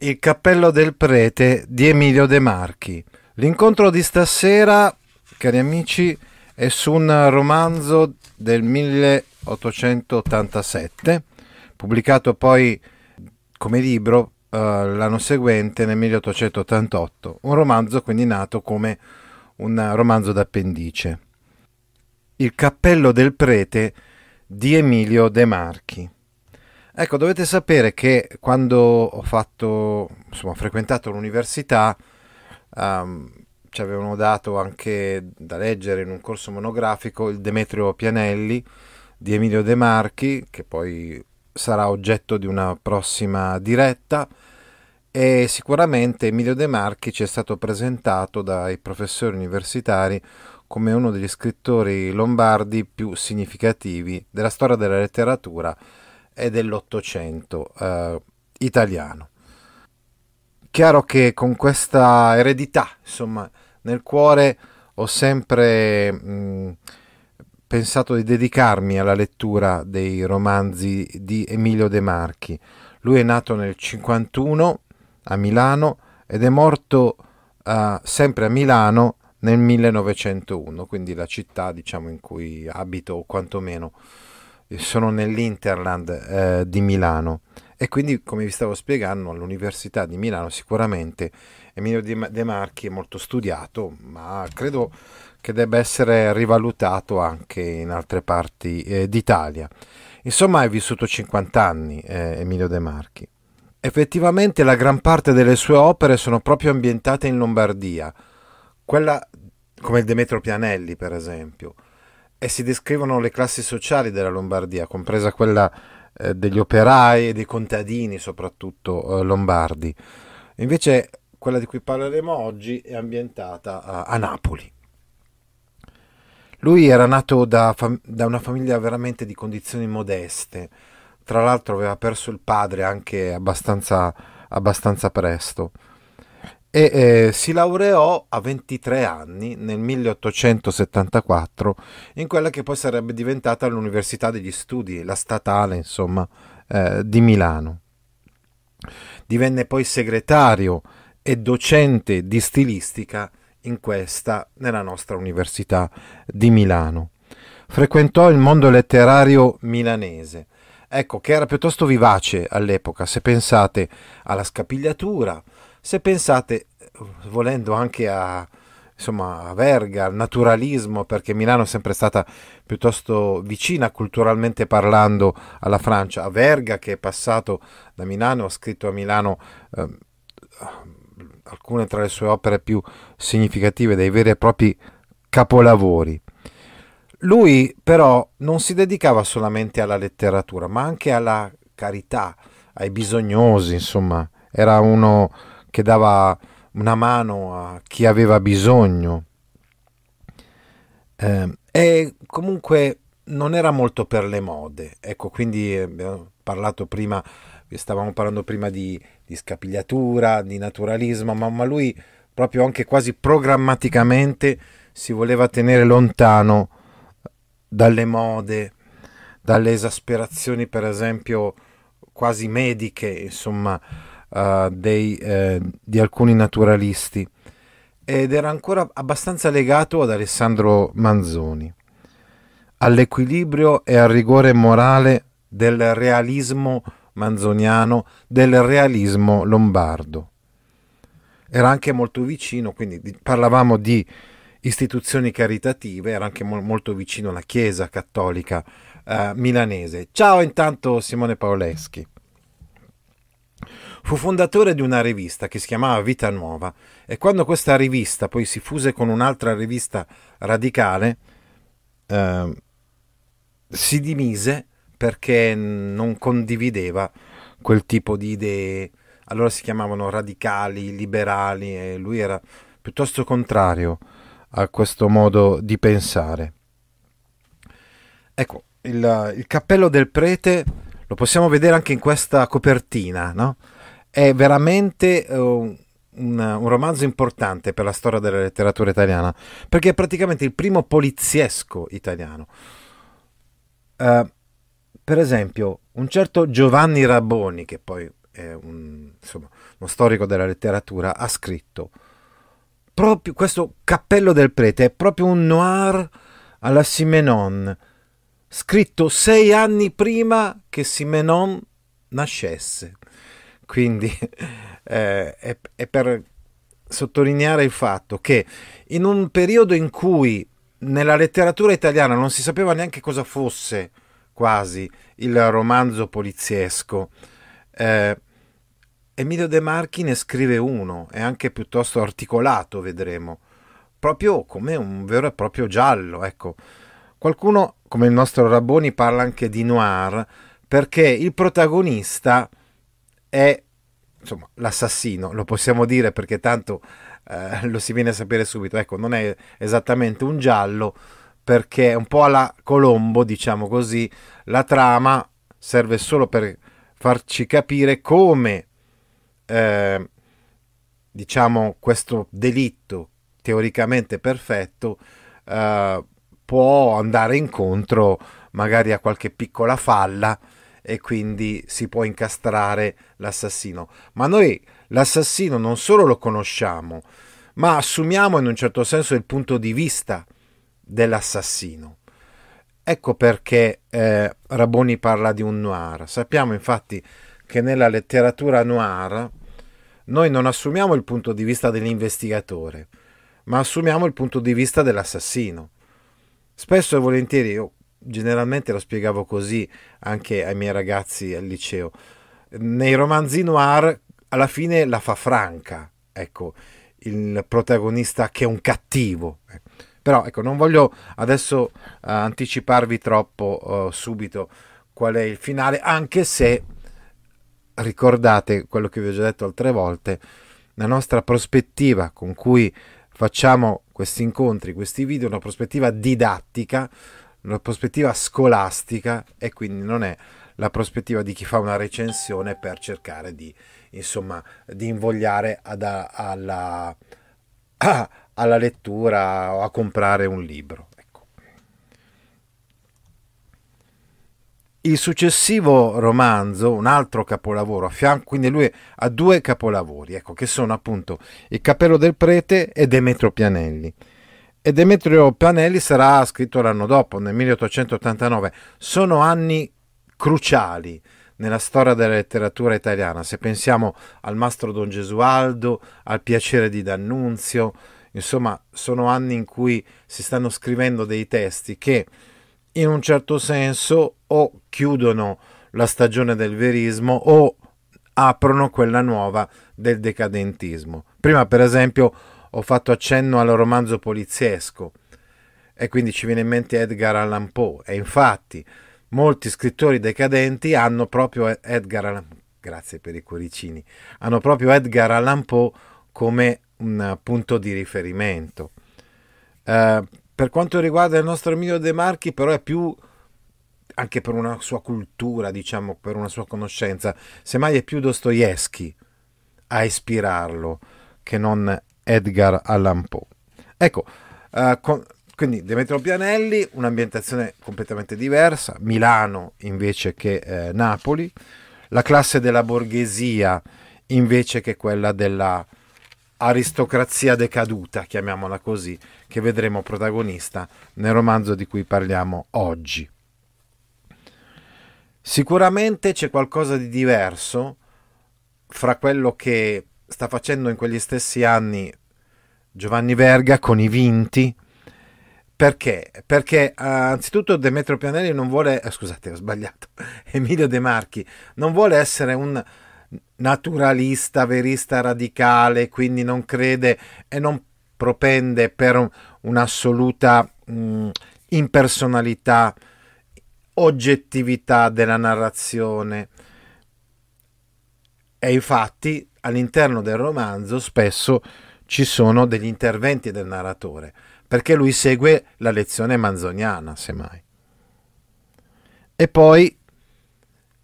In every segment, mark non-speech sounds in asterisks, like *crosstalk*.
Il cappello del prete di Emilio De Marchi. L'incontro di stasera, cari amici, è su un romanzo del 1887, pubblicato poi come libro eh, l'anno seguente, nel 1888. Un romanzo quindi nato come un romanzo d'appendice. Il cappello del prete di Emilio De Marchi. Ecco, dovete sapere che quando ho fatto, insomma, ho frequentato l'università, um, ci avevano dato anche da leggere in un corso monografico il Demetrio Pianelli di Emilio De Marchi, che poi sarà oggetto di una prossima diretta e sicuramente Emilio De Marchi ci è stato presentato dai professori universitari come uno degli scrittori lombardi più significativi della storia della letteratura e dell'Ottocento eh, italiano. Chiaro che con questa eredità, insomma, nel cuore ho sempre mh, pensato di dedicarmi alla lettura dei romanzi di Emilio De Marchi. Lui è nato nel 1951 a Milano ed è morto eh, sempre a Milano nel 1901, quindi la città diciamo in cui abito o quantomeno sono nell'Interland eh, di Milano e quindi come vi stavo spiegando all'Università di Milano sicuramente Emilio De Marchi è molto studiato ma credo che debba essere rivalutato anche in altre parti eh, d'Italia. Insomma è vissuto 50 anni eh, Emilio De Marchi. Effettivamente la gran parte delle sue opere sono proprio ambientate in Lombardia, quella come il Demetro Pianelli per esempio e si descrivono le classi sociali della Lombardia, compresa quella eh, degli operai e dei contadini, soprattutto eh, lombardi. Invece quella di cui parleremo oggi è ambientata a, a Napoli. Lui era nato da, fam- da, una famiglia veramente di condizioni modeste, tra l'altro aveva perso il padre anche abbastanza, abbastanza presto e eh, si laureò a 23 anni nel 1874 in quella che poi sarebbe diventata l'Università degli Studi, la statale insomma, eh, di Milano. Divenne poi segretario e docente di stilistica in questa, nella nostra Università di Milano. Frequentò il mondo letterario milanese, ecco che era piuttosto vivace all'epoca, se pensate alla scapigliatura, se pensate, volendo anche a, insomma, a Verga, al naturalismo, perché Milano è sempre stata piuttosto vicina culturalmente parlando alla Francia, a Verga che è passato da Milano, ha scritto a Milano eh, alcune tra le sue opere più significative, dei veri e propri capolavori. Lui però non si dedicava solamente alla letteratura, ma anche alla carità, ai bisognosi, insomma, era uno che dava una mano a chi aveva bisogno. Eh, e comunque non era molto per le mode, ecco, quindi eh, abbiamo parlato prima, stavamo parlando prima di, di scapigliatura, di naturalismo, ma, ma lui proprio anche quasi programmaticamente si voleva tenere lontano dalle mode, dalle esasperazioni per esempio quasi mediche, insomma, uh, dei, eh, di alcuni naturalisti ed era ancora abbastanza legato ad Alessandro Manzoni, all'equilibrio e al rigore morale del realismo manzoniano, del realismo lombardo. Era anche molto vicino, quindi parlavamo di istituzioni caritative, era anche mo- molto vicino alla Chiesa cattolica eh, milanese. Ciao intanto Simone Paoleschi. Fu fondatore di una rivista che si chiamava Vita Nuova e quando questa rivista poi si fuse con un'altra rivista radicale, eh, si dimise perché non condivideva quel tipo di idee. Allora si chiamavano radicali, liberali e lui era piuttosto contrario a questo modo di pensare. Ecco, il, il cappello del prete lo possiamo vedere anche in questa copertina, no? è veramente uh, eh, un, un, romanzo importante per la storia della letteratura italiana, perché è praticamente il primo poliziesco italiano. Uh, per esempio, un certo Giovanni Raboni, che poi è un, insomma, uno storico della letteratura, ha scritto proprio questo Cappello del Prete, è proprio un noir alla Simenon, scritto sei anni prima che Simenon nascesse. Quindi *laughs* eh, è, è per sottolineare il fatto che in un periodo in cui nella letteratura italiana non si sapeva neanche cosa fosse quasi il romanzo poliziesco, eh, Emilio De Marchi ne scrive uno, è anche piuttosto articolato, vedremo, proprio come un vero e proprio giallo. Ecco. Qualcuno, come il nostro Rabboni, parla anche di noir, perché il protagonista è insomma, l'assassino, lo possiamo dire perché tanto eh, lo si viene a sapere subito, ecco, non è esattamente un giallo perché è un po' alla Colombo, diciamo così, la trama serve solo per farci capire come eh, diciamo questo delitto teoricamente perfetto eh, può andare incontro magari a qualche piccola falla e quindi si può incastrare l'assassino. Ma noi l'assassino non solo lo conosciamo, ma assumiamo in un certo senso il punto di vista dell'assassino. Ecco perché eh, Raboni parla di un noir. Sappiamo infatti che nella letteratura noir noi non assumiamo il punto di vista dell'investigatore, ma assumiamo il punto di vista dell'assassino. Spesso e volentieri io generalmente lo spiegavo così anche ai miei ragazzi al liceo, nei romanzi noir alla fine la fa franca, ecco, il protagonista che è un cattivo. Eh. Però ecco, non voglio adesso uh, anticiparvi troppo uh, subito qual è il finale, anche se ricordate quello che vi ho già detto altre volte, la nostra prospettiva con cui facciamo questi incontri, questi video, una prospettiva didattica, la prospettiva scolastica e quindi non è la prospettiva di chi fa una recensione per cercare di, insomma, di invogliare ad, alla, *clears throat* alla lettura o a comprare un libro. Ecco. Il successivo romanzo, un altro capolavoro, a fianco, quindi lui ha due capolavori, ecco, che sono appunto Il cappello del prete e Demetrio Pianelli e Demetrio Panelli sarà scritto l'anno dopo, nel 1889. Sono anni cruciali nella storia della letteratura italiana, se pensiamo al mastro Don Gesualdo, al piacere di D'Annunzio, insomma sono anni in cui si stanno scrivendo dei testi che in un certo senso o chiudono la stagione del verismo o aprono quella nuova del decadentismo. Prima per esempio ho fatto accenno al romanzo poliziesco e quindi ci viene in mente Edgar Allan Poe e infatti molti scrittori decadenti hanno proprio Edgar Allan grazie per i cuoricini hanno proprio Edgar Allan Poe come un eh, punto di riferimento eh, per quanto riguarda il nostro Emilio De Marchi però è più anche per una sua cultura diciamo per una sua conoscenza semmai è più Dostoevsky a ispirarlo che non Edgar Allan Poe. Ecco, eh, con, quindi Demetrio Pianelli, un'ambientazione completamente diversa, Milano invece che eh, Napoli, la classe della borghesia invece che quella della aristocrazia decaduta, chiamiamola così, che vedremo protagonista nel romanzo di cui parliamo oggi. Sicuramente c'è qualcosa di diverso fra quello che sta facendo in quegli stessi anni Giovanni Verga con i vinti. Perché? Perché uh, anzitutto Demetrio Pianelli non vuole, eh, scusate ho sbagliato, *laughs* Emilio De Marchi non vuole essere un naturalista, verista radicale, quindi non crede e non propende per un'assoluta un impersonalità, oggettività della narrazione. E infatti all'interno del romanzo spesso ci sono degli interventi del narratore, perché lui segue la lezione manzoniana, semmai. E poi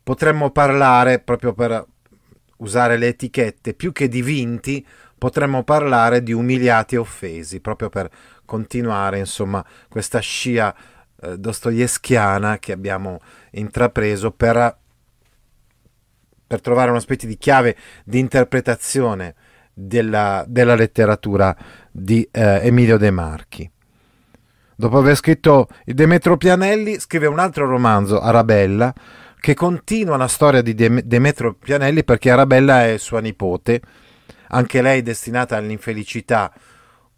potremmo parlare, proprio per usare le etichette, più che di vinti, potremmo parlare di umiliati e offesi, proprio per continuare, insomma, questa scia eh, dostoevskiana che abbiamo intrapreso per per trovare una specie di chiave di interpretazione della, della letteratura di eh, Emilio De Marchi. Dopo aver scritto Demetro Pianelli, scrive un altro romanzo, Arabella, che continua la storia di Demetro Pianelli perché Arabella è sua nipote, anche lei destinata all'infelicità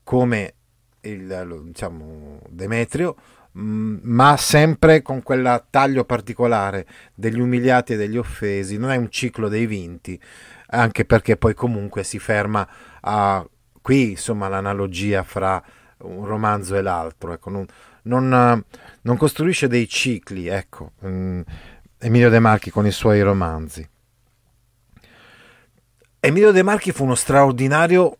come il, diciamo, Demetrio, Mm, ma sempre con quel taglio particolare degli umiliati e degli offesi, non è un ciclo dei vinti, anche perché poi comunque si ferma a qui insomma l'analogia fra un romanzo e l'altro, ecco, non, non, non, costruisce dei cicli, ecco, mm, Emilio De Marchi con i suoi romanzi. Emilio De Marchi fu uno straordinario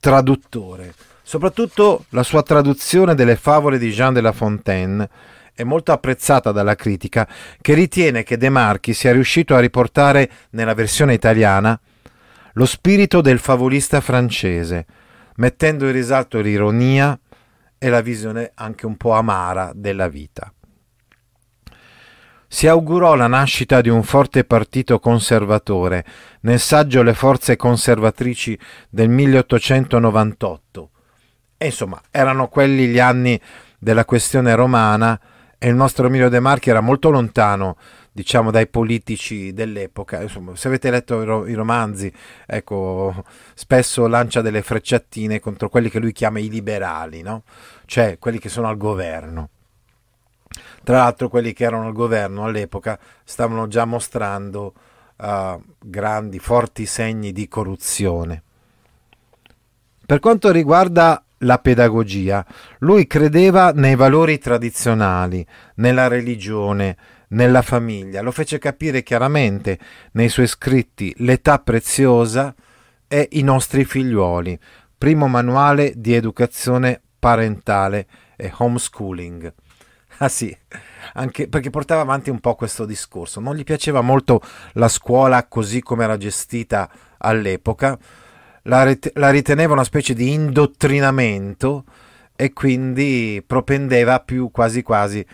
traduttore Soprattutto la sua traduzione delle favole di Jean de La Fontaine è molto apprezzata dalla critica, che ritiene che De Marchi sia riuscito a riportare nella versione italiana lo spirito del favolista francese, mettendo in risalto l'ironia e la visione anche un po' amara della vita. Si augurò la nascita di un forte partito conservatore nel saggio Le forze conservatrici del 1898, e insomma, erano quelli gli anni della questione romana e il nostro Emilio De Marchi era molto lontano diciamo dai politici dell'epoca Insomma, se avete letto i romanzi ecco spesso lancia delle frecciatine contro quelli che lui chiama i liberali no? cioè quelli che sono al governo tra l'altro quelli che erano al governo all'epoca stavano già mostrando uh, grandi forti segni di corruzione per quanto riguarda la pedagogia. Lui credeva nei valori tradizionali, nella religione, nella famiglia. Lo fece capire chiaramente nei suoi scritti L'età preziosa e I nostri figliuoli, primo manuale di educazione parentale e homeschooling. Ah sì, anche perché portava avanti un po' questo discorso. Non gli piaceva molto la scuola così come era gestita all'epoca, la, rit- la riteneva una specie di indottrinamento e quindi propendeva più quasi quasi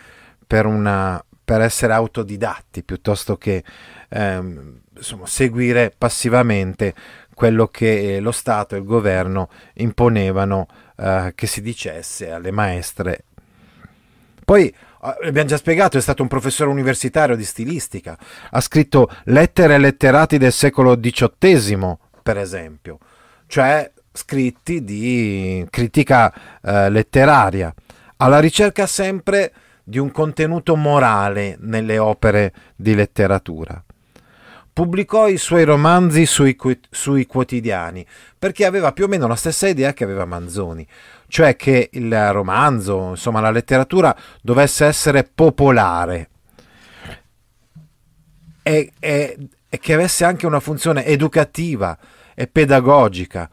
per, una, per essere autodidatti piuttosto che ehm, insomma, seguire passivamente quello che lo Stato e il governo imponevano eh, che si dicesse alle maestre. Poi eh, abbiamo già spiegato, è stato un professore universitario di stilistica, ha scritto lettere e letterati del secolo XVIII, per esempio cioè scritti di critica eh, letteraria, alla ricerca sempre di un contenuto morale nelle opere di letteratura. Pubblicò i suoi romanzi sui, sui, quotidiani perché aveva più o meno la stessa idea che aveva Manzoni, cioè che il romanzo, insomma la letteratura, dovesse essere popolare e, e, e che avesse anche una funzione educativa e pedagogica,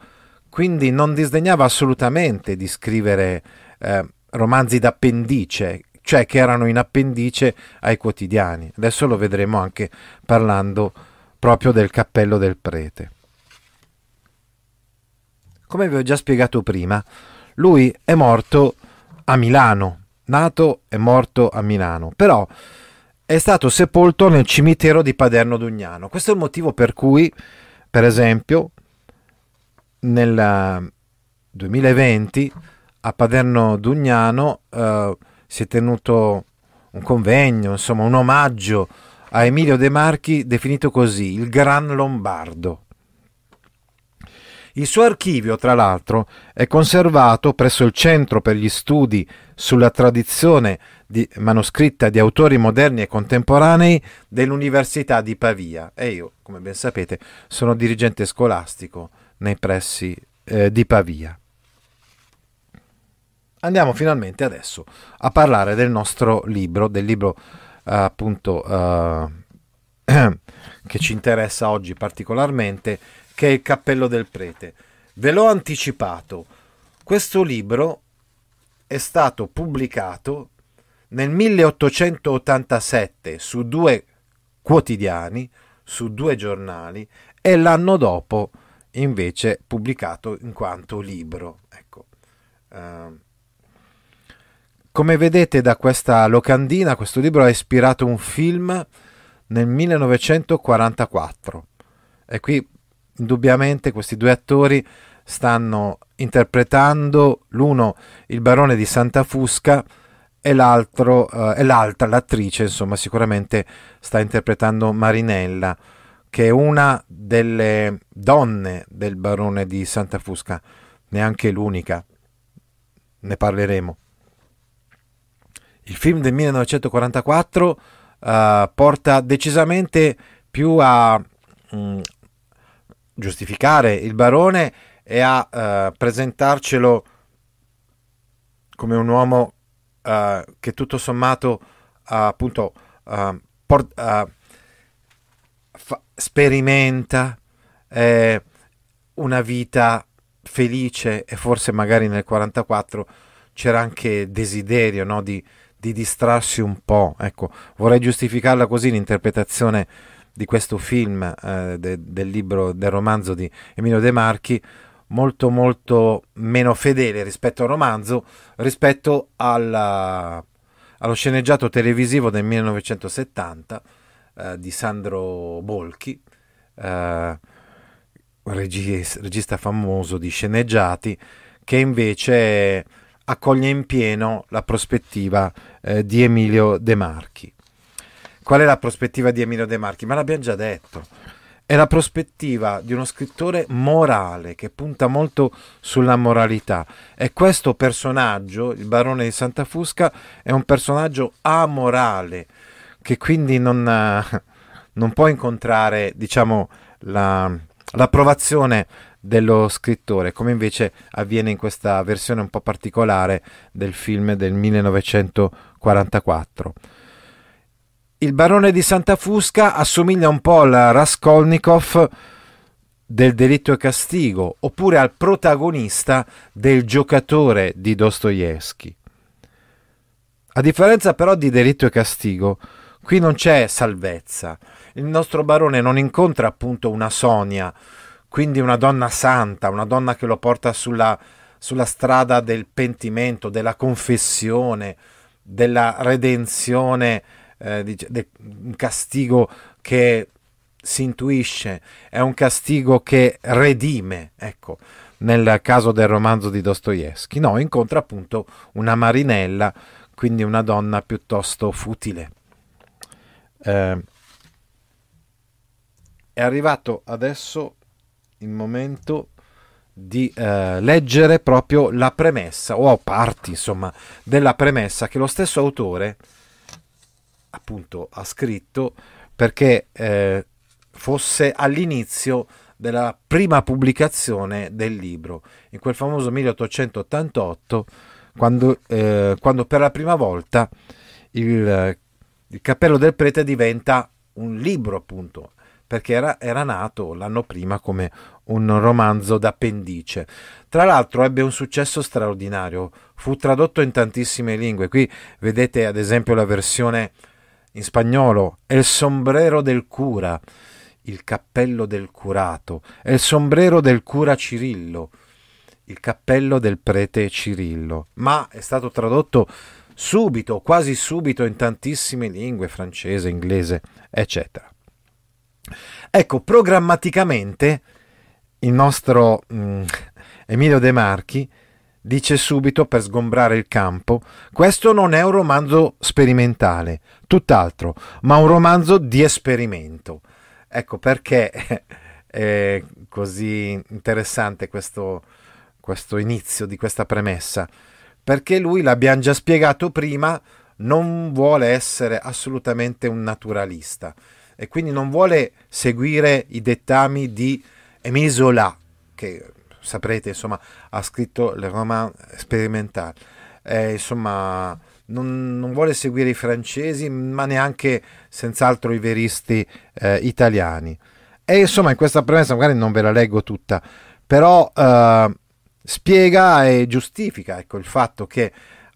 quindi non disdegnava assolutamente di scrivere eh, romanzi d'appendice, cioè che erano in appendice ai quotidiani. Adesso lo vedremo anche parlando proprio del cappello del prete. Come vi ho già spiegato prima, lui è morto a Milano, nato e morto a Milano, però è stato sepolto nel cimitero di Paderno Dugnano. Questo è il motivo per cui per esempio, nel 2020 eh, a Paderno Dugnano eh, si è tenuto un convegno, insomma un omaggio a Emilio De Marchi definito così, il Gran Lombardo. Il suo archivio, tra l'altro, è conservato presso il Centro per gli Studi sulla Tradizione di, manoscritta di autori moderni e contemporanei dell'Università di Pavia e io, come ben sapete, sono dirigente scolastico nei pressi eh, di Pavia. Andiamo finalmente adesso a parlare del nostro libro, del libro eh, appunto eh, *clears throat* che ci interessa oggi particolarmente, che è Il cappello del prete. Ve l'ho anticipato, questo libro è stato pubblicato nel 1887 su due quotidiani, su due giornali e l'anno dopo invece pubblicato in quanto libro. Ecco. Uh, come vedete da questa locandina, questo libro ha ispirato un film nel 1944 e qui indubbiamente questi due attori stanno interpretando l'uno il barone di Santa Fusca, e, l'altro, eh, e l'altra, l'attrice, insomma, sicuramente sta interpretando Marinella, che è una delle donne del barone di Santa Fusca, neanche l'unica, ne parleremo. Il film del 1944 eh, porta decisamente più a mh, mm, giustificare il barone e a eh, presentarcelo come un uomo uh, che tutto sommato uh, appunto eh, por- fa- sperimenta eh, una vita felice e forse magari nel 44 c'era anche desiderio no, di, di distrarsi un po'. Ecco, vorrei giustificarla così l'interpretazione di questo film, eh, de, del libro, del romanzo di Emilio De Marchi, molto molto meno fedele rispetto al romanzo, rispetto alla, eh, allo sceneggiato televisivo del 1970 eh, di Sandro Bolchi, eh, regista famoso di sceneggiati, che invece accoglie in pieno la prospettiva eh, di Emilio De Marchi. Qual è la prospettiva di Emilio De Marchi? Ma l'abbiamo già detto è la prospettiva di uno scrittore morale che punta molto sulla moralità e questo personaggio, il barone di Santa Fusca, è un personaggio amorale che quindi non, *laughs* non può incontrare diciamo, la, l'approvazione dello scrittore, come invece avviene in questa versione un po' particolare del film del 1944 il barone di Santa Fusca assomiglia un po' al Raskolnikov del delitto e castigo, oppure al protagonista del giocatore di Dostoevsky. A differenza però di delitto e castigo, qui non c'è salvezza. Il nostro barone non incontra appunto una Sonia, quindi una donna santa, una donna che lo porta sulla, sulla strada del pentimento, della confessione, della redenzione eh, dice, un castigo che si intuisce, è un castigo che redime, ecco, nel caso del romanzo di Dostoevsky. No, incontra appunto una marinella, quindi una donna piuttosto futile. Eh, è arrivato adesso il momento di eh, leggere proprio la premessa, o parti insomma, della premessa che lo stesso autore appunto ha scritto perché eh, fosse all'inizio della prima pubblicazione del libro, in quel famoso 1888, quando, eh, quando per la prima volta il, il, cappello del prete diventa un libro, appunto, perché era, era nato l'anno prima come un romanzo d'appendice. Tra l'altro ebbe un successo straordinario, fu tradotto in tantissime lingue. Qui vedete ad esempio la versione in spagnolo, el sombrero del cura, il cappello del curato, el sombrero del cura Cirillo, il cappello del prete Cirillo, ma è stato tradotto subito, quasi subito in tantissime lingue, francese, inglese, eccetera. Ecco, programmaticamente il nostro mm, Emilio De Marchi dice subito per sgombrare il campo, questo non è un romanzo sperimentale, tutt'altro, ma un romanzo di esperimento. Ecco perché *laughs* è così interessante questo, questo inizio di questa premessa, perché lui, l'abbiamo già spiegato prima, non vuole essere assolutamente un naturalista e quindi non vuole seguire i dettami di Emisola, che saprete, insomma, ha scritto le roman sperimentale. Eh, insomma, non, non, vuole seguire i francesi, ma neanche senz'altro i veristi eh, italiani. E insomma, in questa premessa, magari non ve la leggo tutta, però eh, spiega e giustifica ecco, il fatto che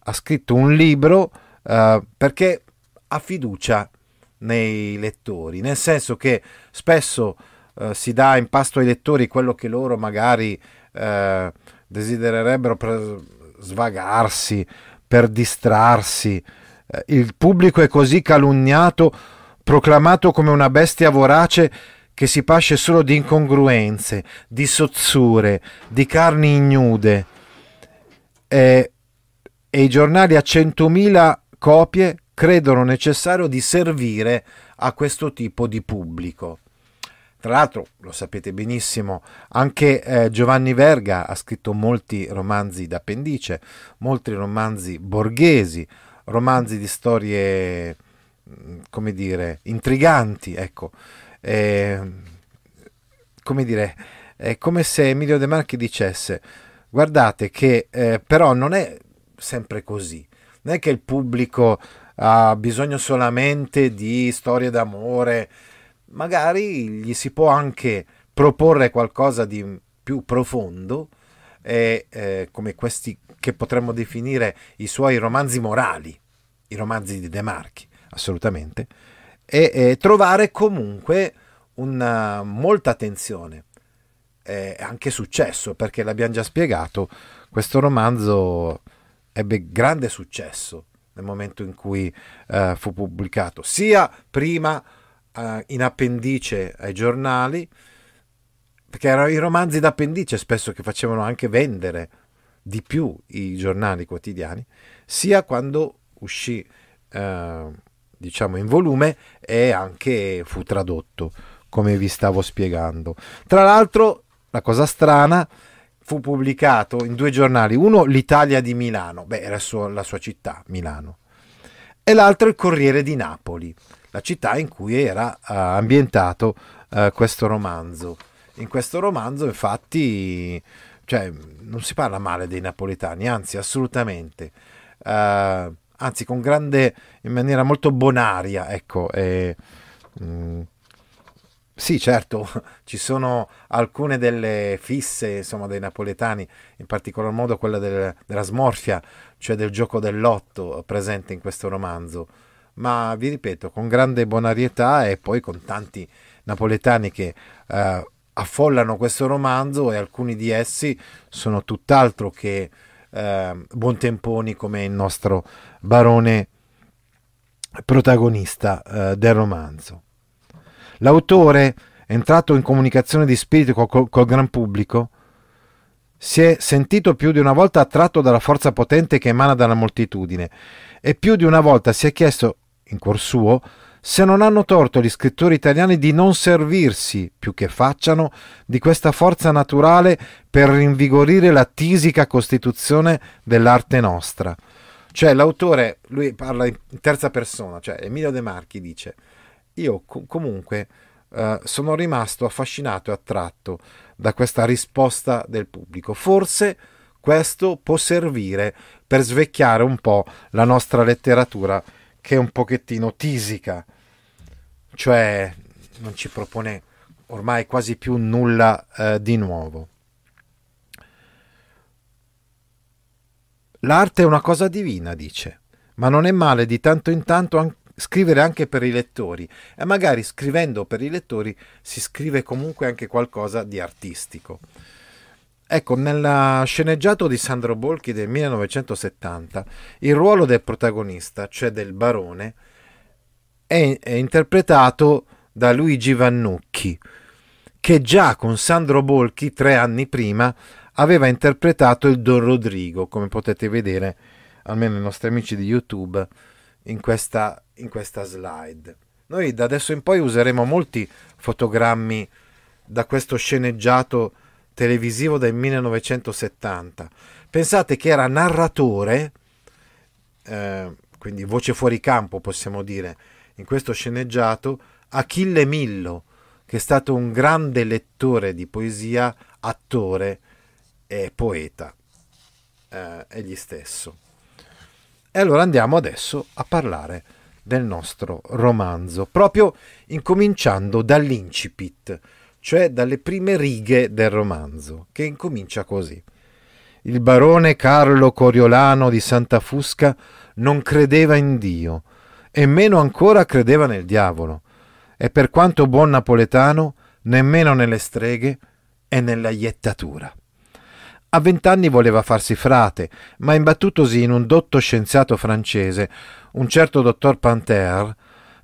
ha scritto un libro eh, perché ha fiducia nei lettori, nel senso che spesso eh, si dà in pasto ai lettori quello che loro magari eh, desidererebbero per svagarsi, per distrarsi. Eh, il pubblico è così calunniato, proclamato come una bestia vorace che si pasce solo di incongruenze, di sozzure, di carni ignude. E, e i giornali a 100.000 copie credono necessario di servire a questo tipo di pubblico. Tra l'altro, lo sapete benissimo, anche eh, Giovanni Verga ha scritto molti romanzi d'appendice, molti romanzi borghesi, romanzi di storie, mm, come dire, intriganti, ecco. Eh, come dire, è come se Emilio De Marchi dicesse, guardate che eh, però non è sempre così, non è che il pubblico ha bisogno solamente di storie d'amore, magari gli si può anche proporre qualcosa di più profondo, eh, eh, come questi che potremmo definire i suoi romanzi morali, i romanzi di De Marchi, assolutamente, e eh, trovare comunque una molta attenzione, e anche successo, perché l'abbiamo già spiegato, questo romanzo ebbe grande successo nel momento in cui eh, fu pubblicato, sia prima eh, in appendice ai giornali, perché erano i romanzi d'appendice spesso che facevano anche vendere di più i giornali quotidiani, sia quando uscì eh, diciamo in volume e anche fu tradotto, come vi stavo spiegando. Tra l'altro, la cosa strana, fu pubblicato in due giornali, uno l'Italia di Milano, beh era la sua città, Milano, e l'altro il Corriere di Napoli la città in cui era eh, ambientato eh, questo romanzo. In questo romanzo infatti cioè, non si parla male dei napoletani, anzi assolutamente. Eh, anzi con grande in maniera molto bonaria ecco e, mh, mm, sì certo *laughs* ci sono alcune delle fisse insomma dei napoletani in particolar modo quella del, della smorfia cioè del gioco dell'otto presente in questo romanzo ma vi ripeto, con grande bonarietà e poi con tanti napoletani che eh, affollano questo romanzo e alcuni di essi sono tutt'altro che eh, buontemponi come il nostro barone protagonista eh, del romanzo. L'autore, entrato in comunicazione di spirito col, col gran pubblico, si è sentito più di una volta attratto dalla forza potente che emana dalla moltitudine e più di una volta si è chiesto in cuor suo, se non hanno torto gli scrittori italiani di non servirsi, più che facciano, di questa forza naturale per rinvigorire la tisica costituzione dell'arte nostra. Cioè l'autore, lui parla in terza persona, cioè Emilio De Marchi dice, io comunque eh, sono rimasto affascinato e attratto da questa risposta del pubblico. Forse questo può servire per svecchiare un po' la nostra letteratura che è un pochettino tisica, cioè non ci propone ormai quasi più nulla eh, di nuovo. L'arte è una cosa divina, dice, ma non è male di tanto in tanto an- scrivere anche per i lettori e magari scrivendo per i lettori si scrive comunque anche qualcosa di artistico. Ecco, nel sceneggiato di Sandro Bolchi del 1970, il ruolo del protagonista, cioè del barone, è, è interpretato da Luigi Vannucchi, che già con Sandro Bolchi tre anni prima aveva interpretato il Don Rodrigo, come potete vedere almeno i nostri amici di YouTube in questa, in questa slide. Noi da adesso in poi useremo molti fotogrammi da questo sceneggiato televisivo del 1970. Pensate che era narratore, eh, quindi voce fuori campo possiamo dire, in questo sceneggiato, Achille Millo, che è stato un grande lettore di poesia, attore e poeta eh, egli stesso. E allora andiamo adesso a parlare del nostro romanzo, proprio incominciando dall'incipit cioè dalle prime righe del romanzo, che incomincia così. Il barone Carlo Coriolano di Santa Fusca non credeva in Dio e meno ancora credeva nel diavolo, e per quanto buon napoletano, nemmeno nelle streghe e nella iettatura. A vent'anni voleva farsi frate, ma imbattutosi in un dotto scienziato francese, un certo dottor Panther,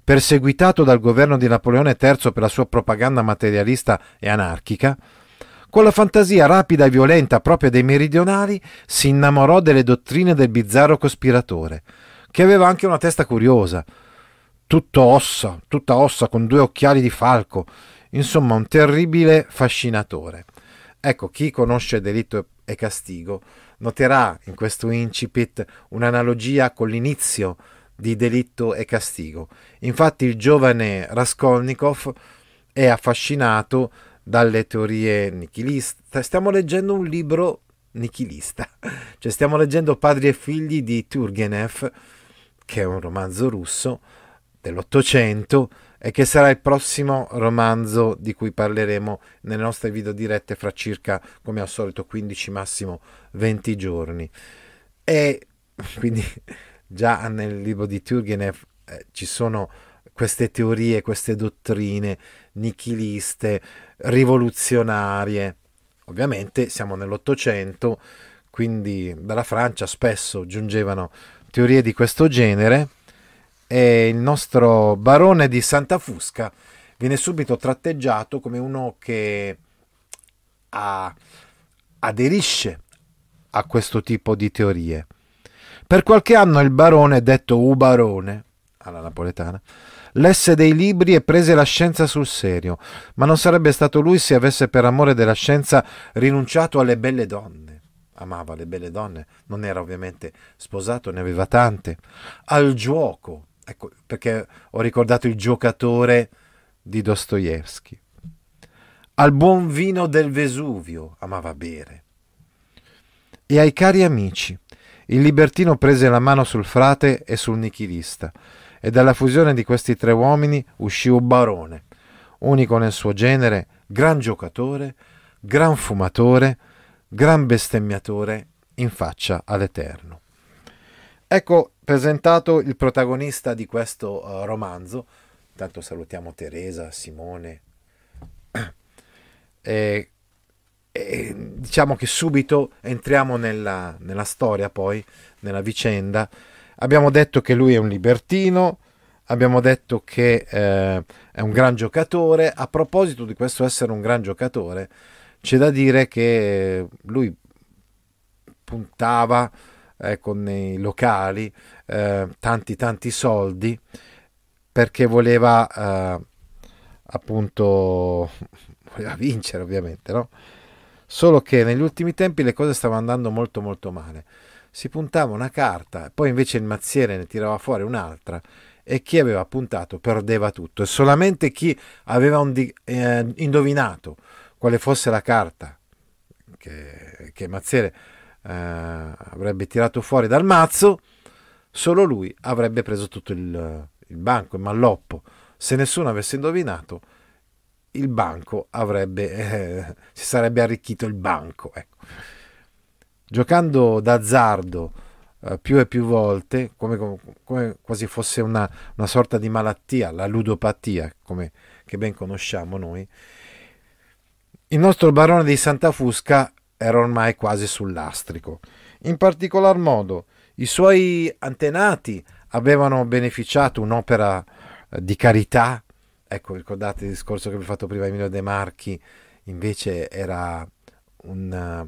perseguitato dal governo di Napoleone III per la sua propaganda materialista e anarchica, con la fantasia rapida e violenta propria dei meridionali, si innamorò delle dottrine del bizzarro cospiratore, che aveva anche una testa curiosa, tutto ossa, tutta ossa con due occhiali di falco, insomma un terribile fascinatore. Ecco, chi conosce delitto e castigo noterà in questo incipit un'analogia con l'inizio di delitto e castigo. Infatti il giovane Raskolnikov è affascinato dalle teorie nichiliste. Stiamo leggendo un libro nichilista, *laughs* cioè stiamo leggendo Padri e figli di Turgenev, che è un romanzo russo dell'Ottocento e che sarà il prossimo romanzo di cui parleremo nelle nostre video dirette fra circa, come al solito, 15 massimo 20 giorni. E *laughs* quindi già nel libro di Turgenev eh, ci sono queste teorie, queste dottrine nichiliste, rivoluzionarie. Ovviamente siamo nell'Ottocento, quindi dalla Francia spesso giungevano teorie di questo genere e il nostro barone di Santa Fusca viene subito tratteggiato come uno che a, aderisce a questo tipo di teorie. Per qualche anno il barone, detto Ubarone, alla napoletana, lesse dei libri e prese la scienza sul serio, ma non sarebbe stato lui se avesse per amore della scienza rinunciato alle belle donne. Amava le belle donne, non era ovviamente sposato, ne aveva tante. Al gioco, ecco perché ho ricordato il giocatore di Dostoevsky. Al buon vino del Vesuvio, amava bere. E ai cari amici, il libertino prese la mano sul frate e sul nichilista, e dalla fusione di questi tre uomini uscì un barone, unico nel suo genere, gran giocatore, gran fumatore, gran bestemmiatore in faccia all'Eterno. Ecco presentato il protagonista di questo uh, romanzo. Intanto salutiamo Teresa, Simone. *clears throat* E e diciamo che subito entriamo nella, nella storia poi, nella vicenda. Abbiamo detto che lui è un libertino, abbiamo detto che eh, è un gran giocatore. A proposito di questo essere un gran giocatore, c'è da dire che lui puntava eh, con locali eh, tanti tanti soldi perché voleva eh, appunto voleva vincere ovviamente, no? Solo che negli ultimi tempi le cose stavano andando molto molto male. Si puntava una carta, poi invece il mazziere ne tirava fuori un'altra e chi aveva puntato perdeva tutto e solamente chi aveva di- eh, indovinato quale fosse la carta che, che Mazziere eh, avrebbe tirato fuori dal mazzo, solo lui avrebbe preso tutto il, il banco, il malloppo. Se nessuno avesse indovinato, il banco avrebbe, eh, si sarebbe arricchito il banco. Ecco. Giocando d'azzardo eh, più e più volte, come, come quasi fosse una, una, sorta di malattia, la ludopatia, come, che ben conosciamo noi, il nostro barone di Santa Fusca era ormai quasi sull'astrico. In particolar modo, i suoi antenati avevano beneficiato un'opera eh, di carità Ecco, ricordate il discorso che vi ho fatto prima Emilio De Marchi, invece era un,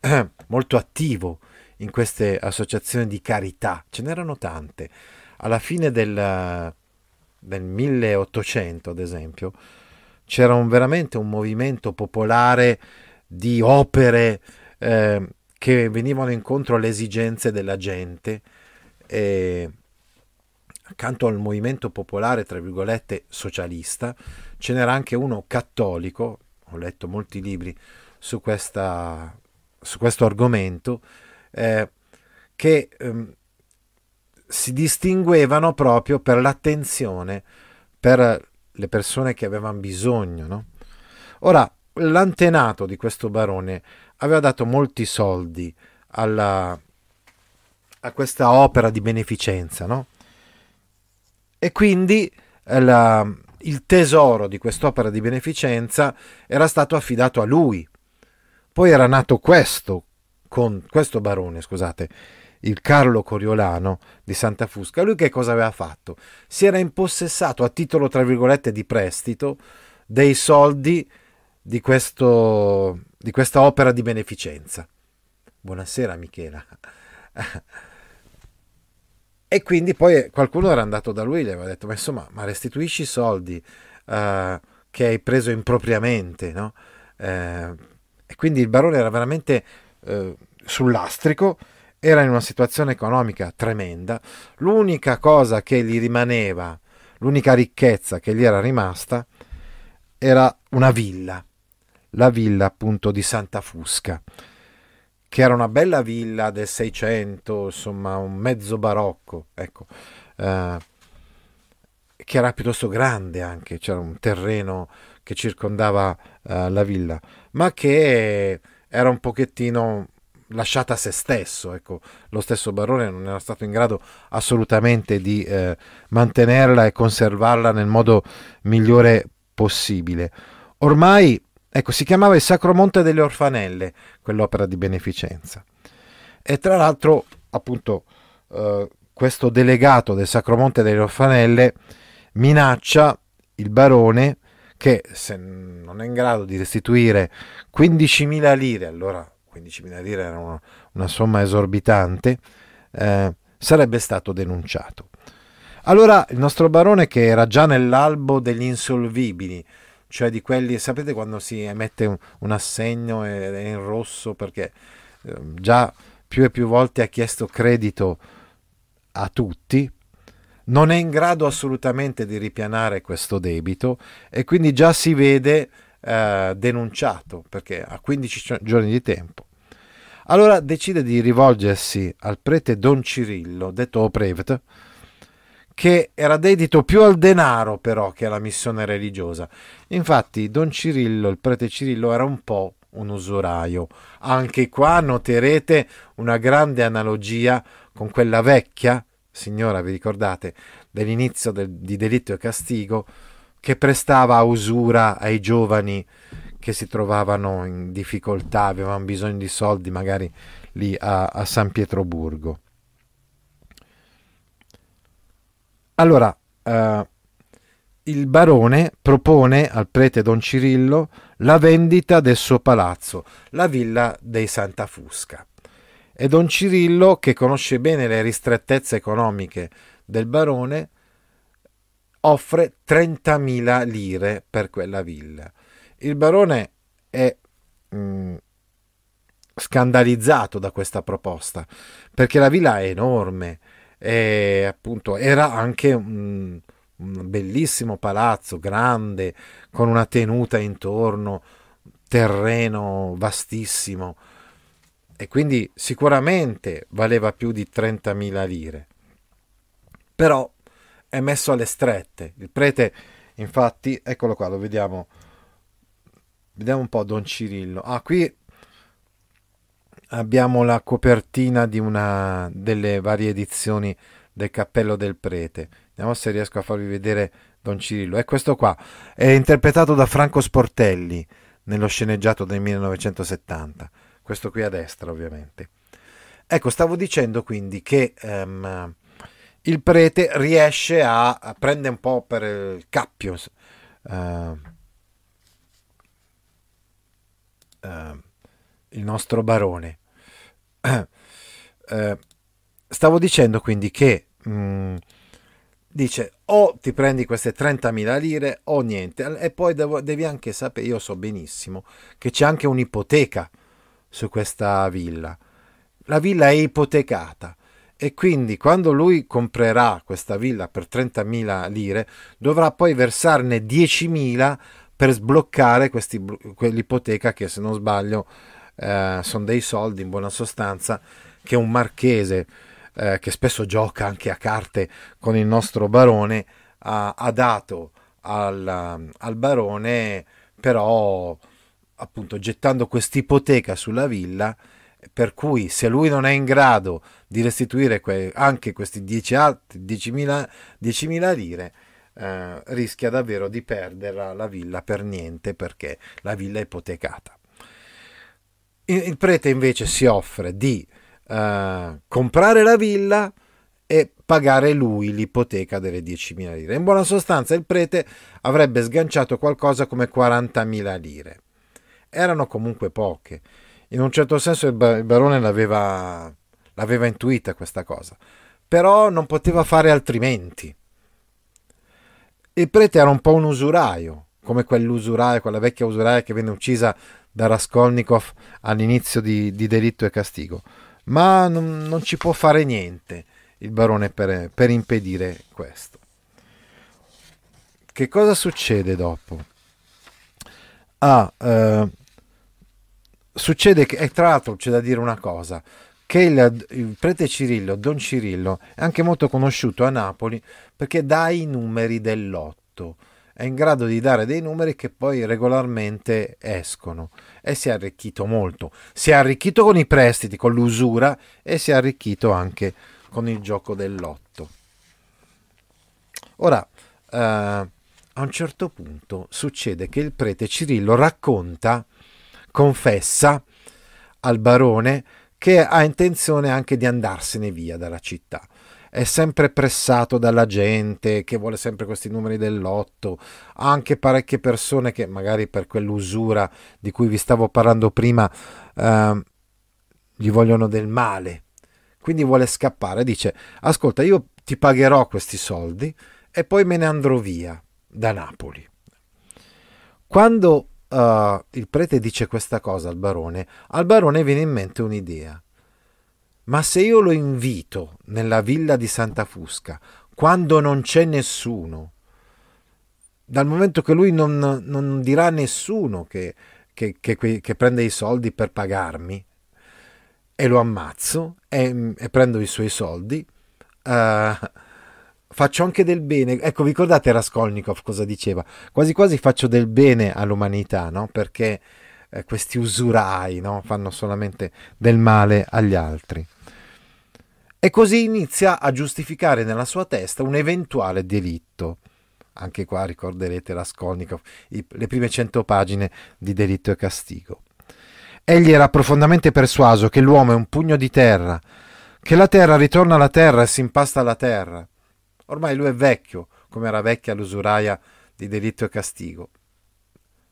eh, *clears throat* molto attivo in queste associazioni di carità, ce n'erano tante. Alla fine del, del 1800, ad esempio, c'era un, veramente un movimento popolare di opere eh, che venivano incontro alle esigenze della gente. E accanto al movimento popolare, tra virgolette, socialista, ce n'era anche uno cattolico, ho letto molti libri su, questa, su questo argomento, eh, che ehm, si distinguevano proprio per l'attenzione per le persone che avevano bisogno. No? Ora, l'antenato di questo barone aveva dato molti soldi alla, a questa opera di beneficenza, no? E quindi eh, la, il tesoro di quest'opera di beneficenza era stato affidato a lui. Poi era nato questo, con, questo barone, scusate, il Carlo Coriolano di Santa Fusca. Lui che cosa aveva fatto? Si era impossessato a titolo, tra virgolette, di prestito dei soldi di, questo, di questa opera di beneficenza. Buonasera Michela. E quindi poi qualcuno era andato da lui e gli aveva detto, ma insomma, ma restituisci i soldi eh, che hai preso impropriamente, no? eh, e quindi il barone era veramente eh, sull'astrico, era in una situazione economica tremenda, l'unica cosa che gli rimaneva, l'unica ricchezza che gli era rimasta, era una villa, la villa appunto di Santa Fusca che era una bella villa del 600, insomma un mezzo barocco, ecco, eh, che era piuttosto grande anche, c'era un terreno che circondava eh, la villa, ma che era un pochettino lasciata a se stesso, ecco, lo stesso barone non era stato in grado assolutamente di eh, mantenerla e conservarla nel modo migliore possibile. Ormai Ecco, si chiamava il Sacro Monte delle Orfanelle, quell'opera di beneficenza. E tra l'altro, appunto, eh, questo delegato del Sacro Monte delle Orfanelle minaccia il barone che se non è in grado di restituire 15.000 lire, allora 15.000 lire era una, una somma esorbitante, eh, sarebbe stato denunciato. Allora il nostro barone, che era già nell'albo degli insolvibili, cioè di quelli, sapete quando si emette un, un assegno ed è in rosso perché eh, già più e più volte ha chiesto credito a tutti, non è in grado assolutamente di ripianare questo debito e quindi già si vede eh, denunciato perché ha 15 giorni di tempo. Allora decide di rivolgersi al prete Don Cirillo, detto Oprevet, che era dedito più al denaro però che alla missione religiosa. Infatti Don Cirillo, il prete Cirillo, era un po' un usuraio. Anche qua noterete una grande analogia con quella vecchia, signora vi ricordate, dell'inizio del, di delitto e castigo, che prestava usura ai giovani che si trovavano in difficoltà, avevano bisogno di soldi magari lì a, a San Pietroburgo. Allora, eh, il barone propone al prete Don Cirillo la vendita del suo palazzo, la villa dei Santa Fusca. E Don Cirillo, che conosce bene le ristrettezze economiche del barone, offre 30.000 lire per quella villa. Il barone è mh, mm, scandalizzato da questa proposta, perché la villa è enorme, e appunto era anche un, un bellissimo palazzo grande con una tenuta intorno terreno vastissimo e quindi sicuramente valeva più di 30.000 lire però è messo alle strette il prete infatti eccolo qua lo vediamo vediamo un po' Don Cirillo ah qui abbiamo la copertina di una delle varie edizioni del cappello del prete. Vediamo se riesco a farvi vedere Don Cirillo. È questo qua. È interpretato da Franco Sportelli nello sceneggiato del 1970. Questo qui a destra, ovviamente. Ecco, stavo dicendo quindi che um, il prete riesce a, a prendere un po' per il cappio. Uh, uh, il nostro barone. *clears throat* Eh, stavo dicendo quindi che mh, mm, dice o ti prendi queste 30.000 lire o niente e poi devo, devi anche sapere, io so benissimo, che c'è anche un'ipoteca su questa villa. La villa è ipotecata e quindi quando lui comprerà questa villa per 30.000 lire dovrà poi versarne 10.000 per sbloccare quell'ipoteca che se non sbaglio eh, sono dei soldi in buona sostanza che un marchese eh, che spesso gioca anche a carte con il nostro barone ha, ha dato al, al, barone però appunto gettando quest'ipoteca sulla villa per cui se lui non è in grado di restituire que- anche questi 10.000 10 10 lire eh, rischia davvero di perdere la villa per niente perché la villa è ipotecata il prete invece si offre di eh, comprare la villa e pagare lui l'ipoteca delle 10.000 lire. In buona sostanza il prete avrebbe sganciato qualcosa come 40.000 lire. Erano comunque poche. In un certo senso il barone l'aveva, l'aveva intuita questa cosa, però non poteva fare altrimenti. Il prete era un po' un usuraio, come quell'usuraio, quella vecchia usuraia che venne uccisa da Raskolnikov all'inizio di, di Delitto e Castigo, ma non, non, ci può fare niente il barone per, per impedire questo. Che cosa succede dopo? Ah, eh, succede che, e eh, tra l'altro c'è da dire una cosa, che il, il, prete Cirillo, Don Cirillo, è anche molto conosciuto a Napoli perché dà i numeri dell'otto è in grado di dare dei numeri che poi regolarmente escono e si è arricchito molto. Si è arricchito con i prestiti, con l'usura e si è arricchito anche con il gioco dell'otto. Ora, eh, a un certo punto succede che il prete Cirillo racconta, confessa al barone che ha intenzione anche di andarsene via dalla città è sempre pressato dalla gente che vuole sempre questi numeri del dell'otto, anche parecchie persone che magari per quell'usura di cui vi stavo parlando prima eh, gli vogliono del male. Quindi vuole scappare, dice ascolta io ti pagherò questi soldi e poi me ne andrò via da Napoli. Quando Uh, il prete dice questa cosa al barone, al barone viene in mente un'idea. Ma se io lo invito nella villa di Santa Fusca, quando non c'è nessuno, dal momento che lui non, non dirà a nessuno che, che, che, che, prende i soldi per pagarmi, e lo ammazzo e, e prendo i suoi soldi, uh, faccio anche del bene. Ecco, vi ricordate Raskolnikov cosa diceva? Quasi quasi faccio del bene all'umanità, no? Perché eh, questi usurai no? fanno solamente del male agli altri. E così inizia a giustificare nella sua testa un eventuale delitto. Anche qua ricorderete Raskolnikov, le prime cento pagine di Delitto e Castigo. Egli era profondamente persuaso che l'uomo è un pugno di terra, che la terra ritorna alla terra e si impasta alla terra. Ormai lui è vecchio, come era vecchia l'usuraia di Delitto e Castigo.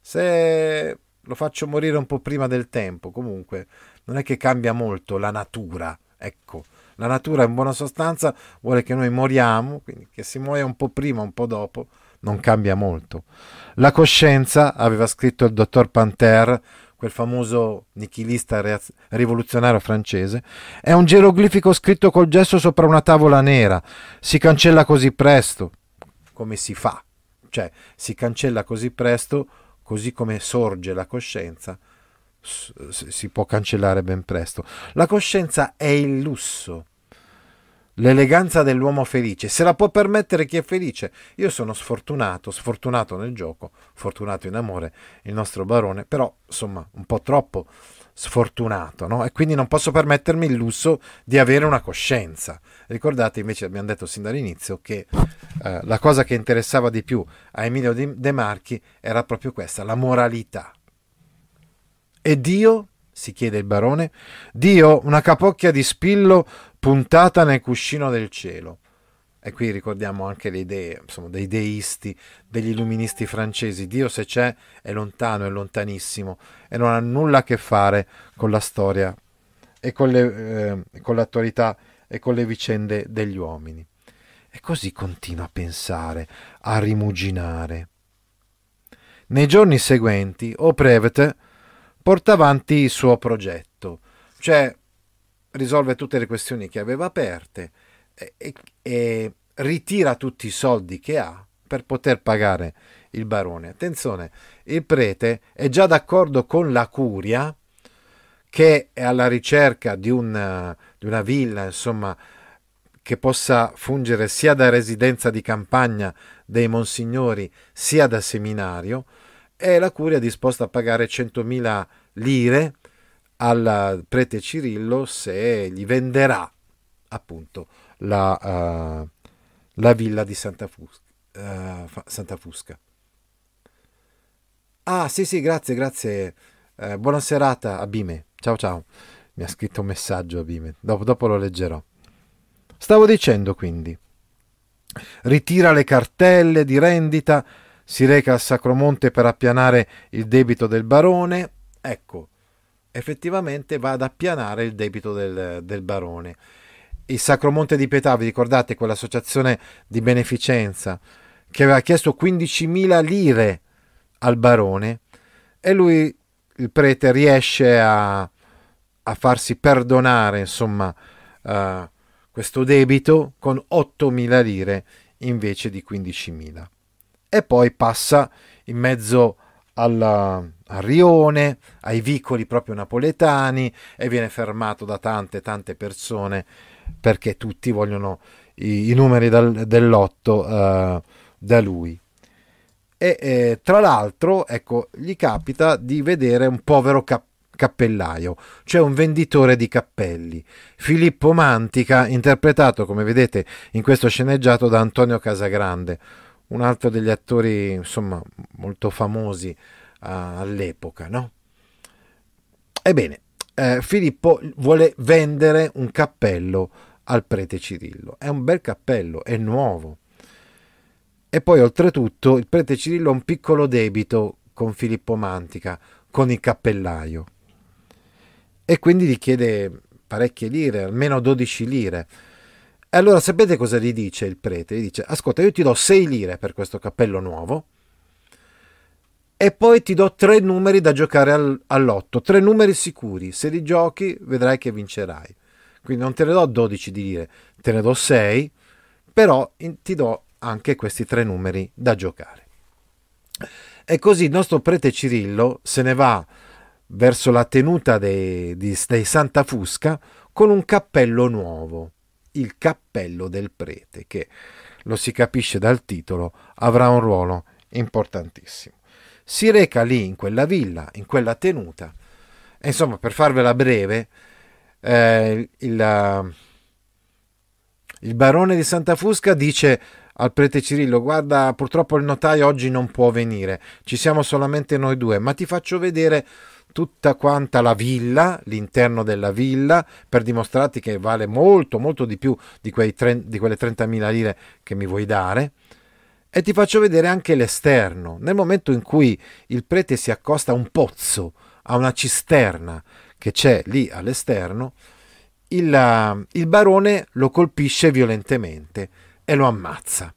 Se lo faccio morire un po' prima del tempo, comunque non è che cambia molto la natura, ecco la natura in buona sostanza vuole che noi moriamo, quindi che si muoia un po' prima, un po' dopo, non cambia molto. La coscienza, aveva scritto il dottor Panther, quel famoso nichilista rivoluzionario francese, è un geroglifico scritto col gesso sopra una tavola nera. Si cancella così presto, come si fa? Cioè, si cancella così presto, così come sorge la coscienza, si può cancellare ben presto. La coscienza è il lusso, l'eleganza dell'uomo felice, se la può permettere chi è felice. Io sono sfortunato, sfortunato nel gioco, fortunato in amore, il nostro barone, però insomma un po' troppo sfortunato, no? E quindi non posso permettermi il lusso di avere una coscienza. Ricordate invece, abbiamo detto sin dall'inizio, che eh, la cosa che interessava di più a Emilio De Marchi era proprio questa, la moralità. E Dio? si chiede il barone. Dio, una capocchia di spillo puntata nel cuscino del cielo. E qui ricordiamo anche le idee, insomma, dei deisti, degli illuministi francesi. Dio, se c'è, è lontano, è lontanissimo e non ha nulla a che fare con la storia e con, le, eh, con l'attualità e con le vicende degli uomini. E così continua a pensare, a rimuginare. Nei giorni seguenti, O Prevete porta avanti il suo progetto, cioè risolve tutte le questioni che aveva aperte e, e, e ritira tutti i soldi che ha per poter pagare il barone. Attenzione, il prete è già d'accordo con la curia che è alla ricerca di una, di una villa, insomma, che possa fungere sia da residenza di campagna dei monsignori sia da seminario e la curia è disposta a pagare 100.000 lire al prete Cirillo se gli venderà appunto la, uh, la villa di Santa Fusca, eh, uh, Santa Fusca. Ah sì sì, grazie, grazie. Eh, buona serata Abime. Ciao ciao. Mi ha scritto un messaggio Abime. Dopo, dopo lo leggerò. Stavo dicendo quindi. Ritira le cartelle di rendita si reca a Sacromonte per appianare il debito del barone, ecco, effettivamente va ad appianare il debito del, del barone. Il Sacromonte di Pietà, vi ricordate quell'associazione di beneficenza che aveva chiesto 15.000 lire al barone e lui, il prete, riesce a, a farsi perdonare, insomma, uh, questo debito con 8.000 lire invece di 15.000 e poi passa in mezzo alla, al rione, ai vicoli proprio napoletani e viene fermato da tante tante persone perché tutti vogliono i, i numeri dal, dell'otto eh, da lui. E eh, tra l'altro, ecco, gli capita di vedere un povero cappello cappellaio, cioè un venditore di cappelli. Filippo Mantica, interpretato come vedete in questo sceneggiato da Antonio Casagrande, un altro degli attori insomma molto famosi uh, all'epoca, no? Ebbene, eh, Filippo vuole vendere un cappello al prete Cirillo. È un bel cappello, è nuovo. E poi oltretutto il prete Cirillo ha un piccolo debito con Filippo Mantica, con il cappellaio. E quindi gli chiede parecchie lire, almeno 12 lire e allora sapete cosa gli dice il prete? Gli dice, ascolta, io ti do 6 lire per questo cappello nuovo e poi ti do 3 numeri da giocare al, all'otto, 3 numeri sicuri, se li giochi vedrai che vincerai. Quindi non te ne do 12 di lire, te ne do 6, però in, ti do anche questi 3 numeri da giocare. E così il nostro prete Cirillo se ne va verso la tenuta dei, dei, dei Santa Fusca con un cappello nuovo il cappello del prete, che lo si capisce dal titolo, avrà un ruolo importantissimo. Si reca lì in quella villa, in quella tenuta. E insomma, per farvela breve, eh, il, eh, il barone di Santa Fusca dice al prete Cirillo, guarda, purtroppo il notaio oggi non può venire, ci siamo solamente noi due, ma ti faccio vedere tutta quanta la villa, l'interno della villa, per dimostrarti che vale molto, molto di più di, tre, di quelle 30.000 lire che mi vuoi dare. E ti faccio vedere anche l'esterno. Nel momento in cui il prete si accosta a un pozzo, a una cisterna che c'è lì all'esterno, il, eh, il barone lo colpisce violentemente e lo ammazza.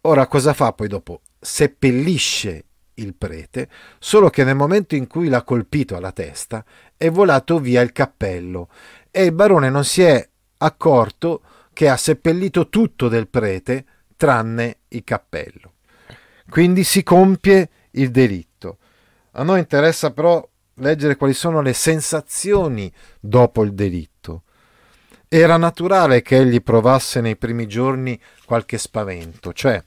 Ora cosa fa poi dopo? Seppellisce il prete, solo che nel momento in cui l'ha colpito alla testa è volato via il cappello e il barone non si è accorto che ha seppellito tutto del prete tranne il cappello. Quindi si compie il delitto. A noi interessa però leggere quali sono le sensazioni dopo il delitto. Era naturale che egli provasse nei primi giorni qualche spavento, cioè,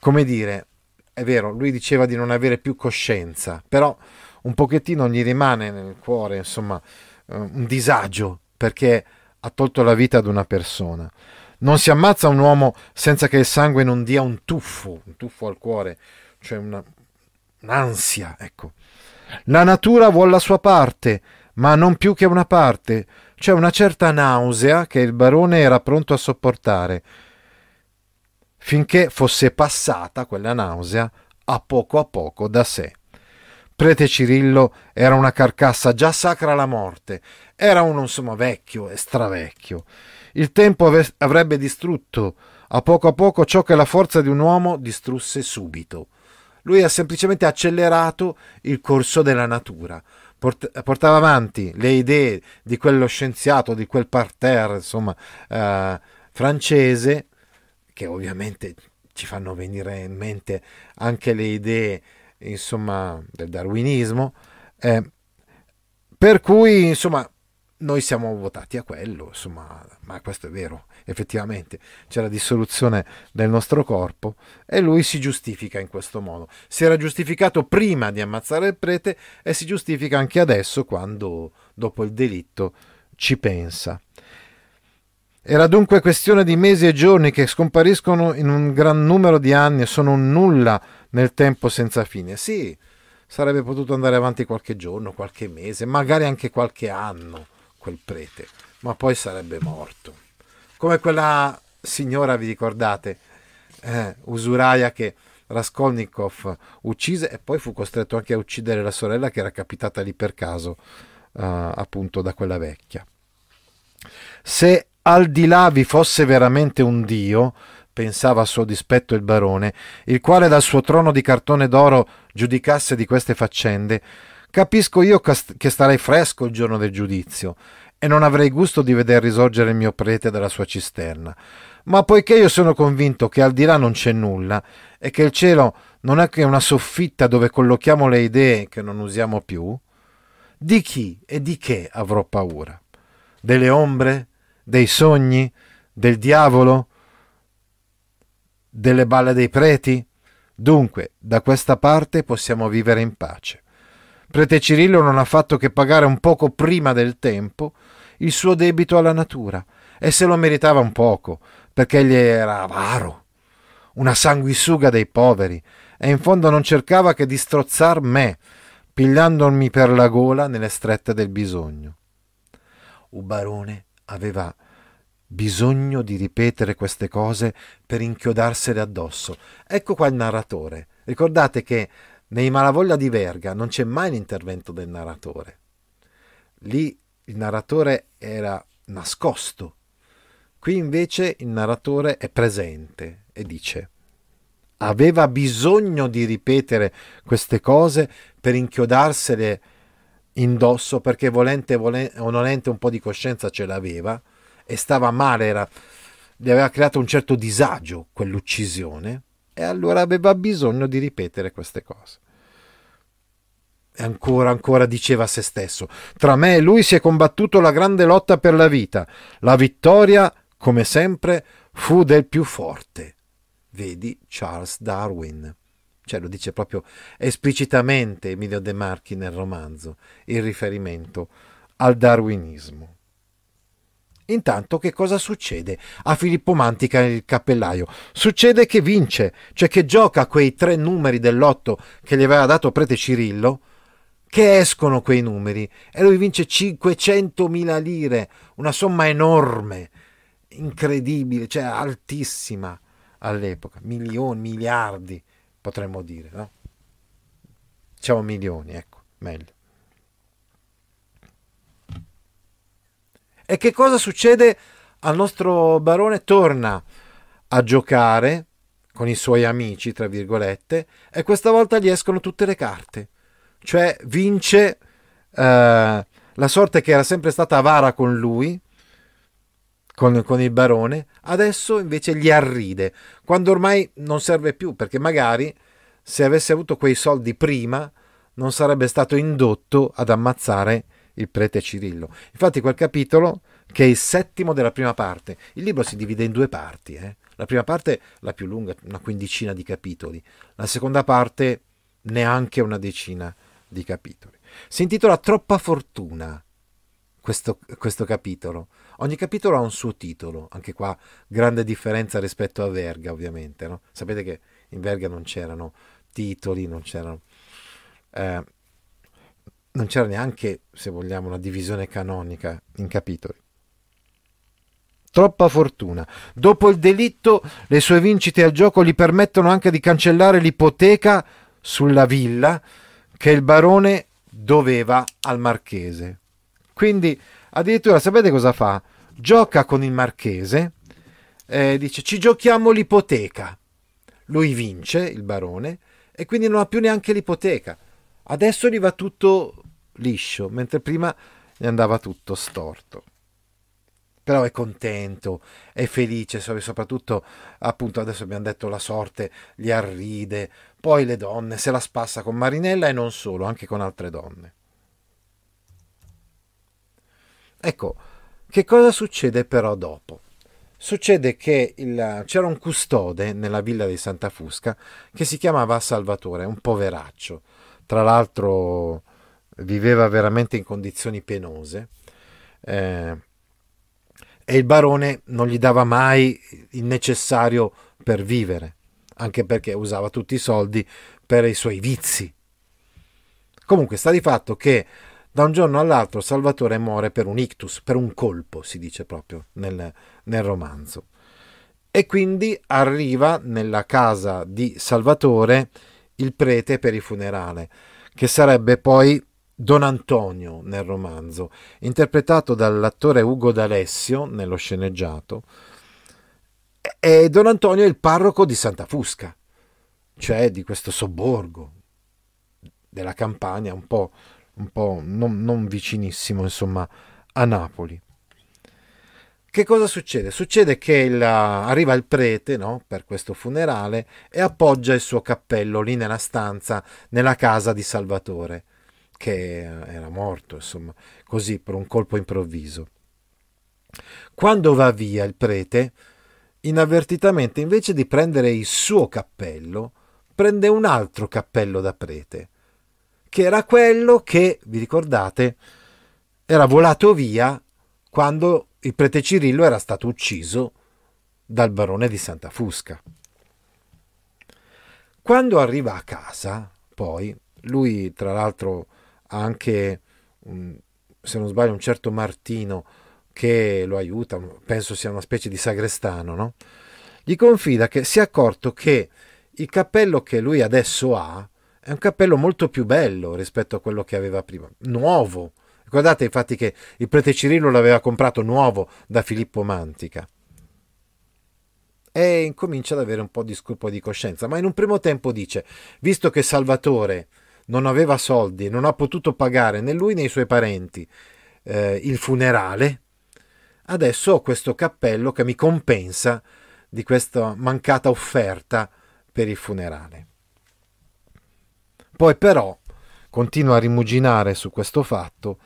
come dire, è vero, lui diceva di non avere più coscienza, però un pochettino gli rimane nel cuore, insomma, eh, un disagio perché ha tolto la vita ad una persona. Non si ammazza un uomo senza che il sangue non dia un tuffo, un tuffo al cuore, cioè una, un'ansia, ecco. La natura vuole la sua parte, ma non più che una parte. C'è una certa nausea che il barone era pronto a sopportare, finché fosse passata quella nausea a poco a poco da sé. Prete Cirillo era una carcassa già sacra alla morte, era uno insomma vecchio e stravecchio. Il tempo avrebbe distrutto a poco a poco ciò che la forza di un uomo distrusse subito. Lui ha semplicemente accelerato il corso della natura, portava avanti le idee di quello scienziato, di quel parterre, insomma, eh, francese, che ovviamente ci fanno venire in mente anche le idee insomma del darwinismo eh, per cui insomma noi siamo votati a quello insomma ma questo è vero effettivamente c'è la dissoluzione del nostro corpo e lui si giustifica in questo modo si era giustificato prima di ammazzare il prete e si giustifica anche adesso quando dopo il delitto ci pensa era dunque questione di mesi e giorni che scompariscono in un gran numero di anni e sono un nulla nel tempo senza fine. Sì, sarebbe potuto andare avanti qualche giorno, qualche mese, magari anche qualche anno quel prete, ma poi sarebbe morto. Come quella signora, vi ricordate, eh, usuraia che Raskolnikov uccise e poi fu costretto anche a uccidere la sorella che era capitata lì per caso, eh, appunto da quella vecchia. Se al di là vi fosse veramente un dio, pensava a suo dispetto il barone, il quale dal suo trono di cartone d'oro giudicasse di queste faccende, capisco io che starei fresco il giorno del giudizio e non avrei gusto di veder risorgere il mio prete dalla sua cisterna. Ma poiché io sono convinto che al di là non c'è nulla e che il cielo non è che una soffitta dove collochiamo le idee che non usiamo più, di chi e di che avrò paura? Delle ombre? dei sogni, del diavolo, delle balle dei preti? Dunque, da questa parte possiamo vivere in pace. Prete Cirillo non ha fatto che pagare un poco prima del tempo il suo debito alla natura e se lo meritava un poco, perché egli era avaro, una sanguisuga dei poveri, e in fondo non cercava che di strozzar me, pigliandomi per la gola nelle strette del bisogno. Un barone aveva bisogno di ripetere queste cose per inchiodarsele addosso. Ecco qua il narratore. Ricordate che nei Malavoglia di Verga non c'è mai l'intervento del narratore. Lì il narratore era nascosto. Qui invece il narratore è presente e dice aveva bisogno di ripetere queste cose per inchiodarsele addosso indosso perché volente, volente o nolente un po' di coscienza ce l'aveva e stava male, era, gli aveva creato un certo disagio quell'uccisione e allora aveva bisogno di ripetere queste cose. E ancora, ancora diceva a se stesso, tra me e lui si è combattuto la grande lotta per la vita, la vittoria, come sempre, fu del più forte. Vedi Charles Darwin cioè lo dice proprio esplicitamente Emilio De Marchi nel romanzo, il riferimento al darwinismo. Intanto che cosa succede a Filippo Mantica il cappellaio? Succede che vince, cioè che gioca quei tre numeri dell'otto che gli aveva dato prete Cirillo, che escono quei numeri e lui vince 500.000 lire, una somma enorme, incredibile, cioè altissima all'epoca, milioni, miliardi potremmo dire, no? Diciamo milioni, ecco, meglio. E che cosa succede al nostro barone? Torna a giocare con i suoi amici, tra virgolette, e questa volta gli escono tutte le carte. Cioè vince eh, la sorte che era sempre stata avara con lui, con, con, il barone, adesso invece gli arride, quando ormai non serve più, perché magari se avesse avuto quei soldi prima non sarebbe stato indotto ad ammazzare il prete Cirillo. Infatti quel capitolo, che è il settimo della prima parte, il libro si divide in due parti, eh? la prima parte la più lunga, una quindicina di capitoli, la seconda parte neanche una decina di capitoli. Si intitola Troppa fortuna questo, questo capitolo Ogni capitolo ha un suo titolo, anche qua grande differenza rispetto a Verga ovviamente. No? Sapete che in Verga non c'erano titoli, non c'erano... Eh, non c'era neanche, se vogliamo, una divisione canonica in capitoli. Troppa fortuna. Dopo il delitto, le sue vincite al gioco gli permettono anche di cancellare l'ipoteca sulla villa che il barone doveva al marchese. Quindi Addirittura sapete cosa fa? Gioca con il marchese, eh, dice ci giochiamo l'ipoteca. Lui vince, il barone, e quindi non ha più neanche l'ipoteca. Adesso gli va tutto liscio, mentre prima gli andava tutto storto. Però è contento, è felice, soprattutto appunto adesso abbiamo detto la sorte gli arride, poi le donne se la spassa con Marinella e non solo, anche con altre donne. Ecco, che cosa succede però dopo? Succede che il, c'era un custode nella villa di Santa Fusca che si chiamava Salvatore, un poveraccio. Tra l'altro viveva veramente in condizioni penose eh, e il barone non gli dava mai il necessario per vivere, anche perché usava tutti i soldi per i suoi vizi. Comunque sta di fatto che da un giorno all'altro Salvatore muore per un ictus, per un colpo, si dice proprio nel, nel romanzo. E quindi arriva nella casa di Salvatore il prete per il funerale, che sarebbe poi Don Antonio nel romanzo, interpretato dall'attore Ugo D'Alessio nello sceneggiato. E Don Antonio è il parroco di Santa Fusca, cioè di questo sobborgo della campagna un po' un po' non, non vicinissimo, insomma, a Napoli. Che cosa succede? Succede che il, arriva il prete no? per questo funerale e appoggia il suo cappello lì nella stanza, nella casa di Salvatore, che era morto, insomma, così per un colpo improvviso. Quando va via il prete, inavvertitamente, invece di prendere il suo cappello, prende un altro cappello da prete che era quello che, vi ricordate, era volato via quando il prete Cirillo era stato ucciso dal barone di Santa Fusca. Quando arriva a casa, poi, lui tra l'altro ha anche, se non sbaglio, un certo Martino che lo aiuta, penso sia una specie di sagrestano, no? gli confida che si è accorto che il cappello che lui adesso ha, è un cappello molto più bello rispetto a quello che aveva prima, nuovo. Ricordate infatti che il prete Cirillo l'aveva comprato nuovo da Filippo Mantica e incomincia ad avere un po' di scopo di coscienza, ma in un primo tempo dice, visto che Salvatore non aveva soldi, non ha potuto pagare né lui né i suoi parenti eh, il funerale, adesso ho questo cappello che mi compensa di questa mancata offerta per il funerale. Poi però continua a rimuginare su questo fatto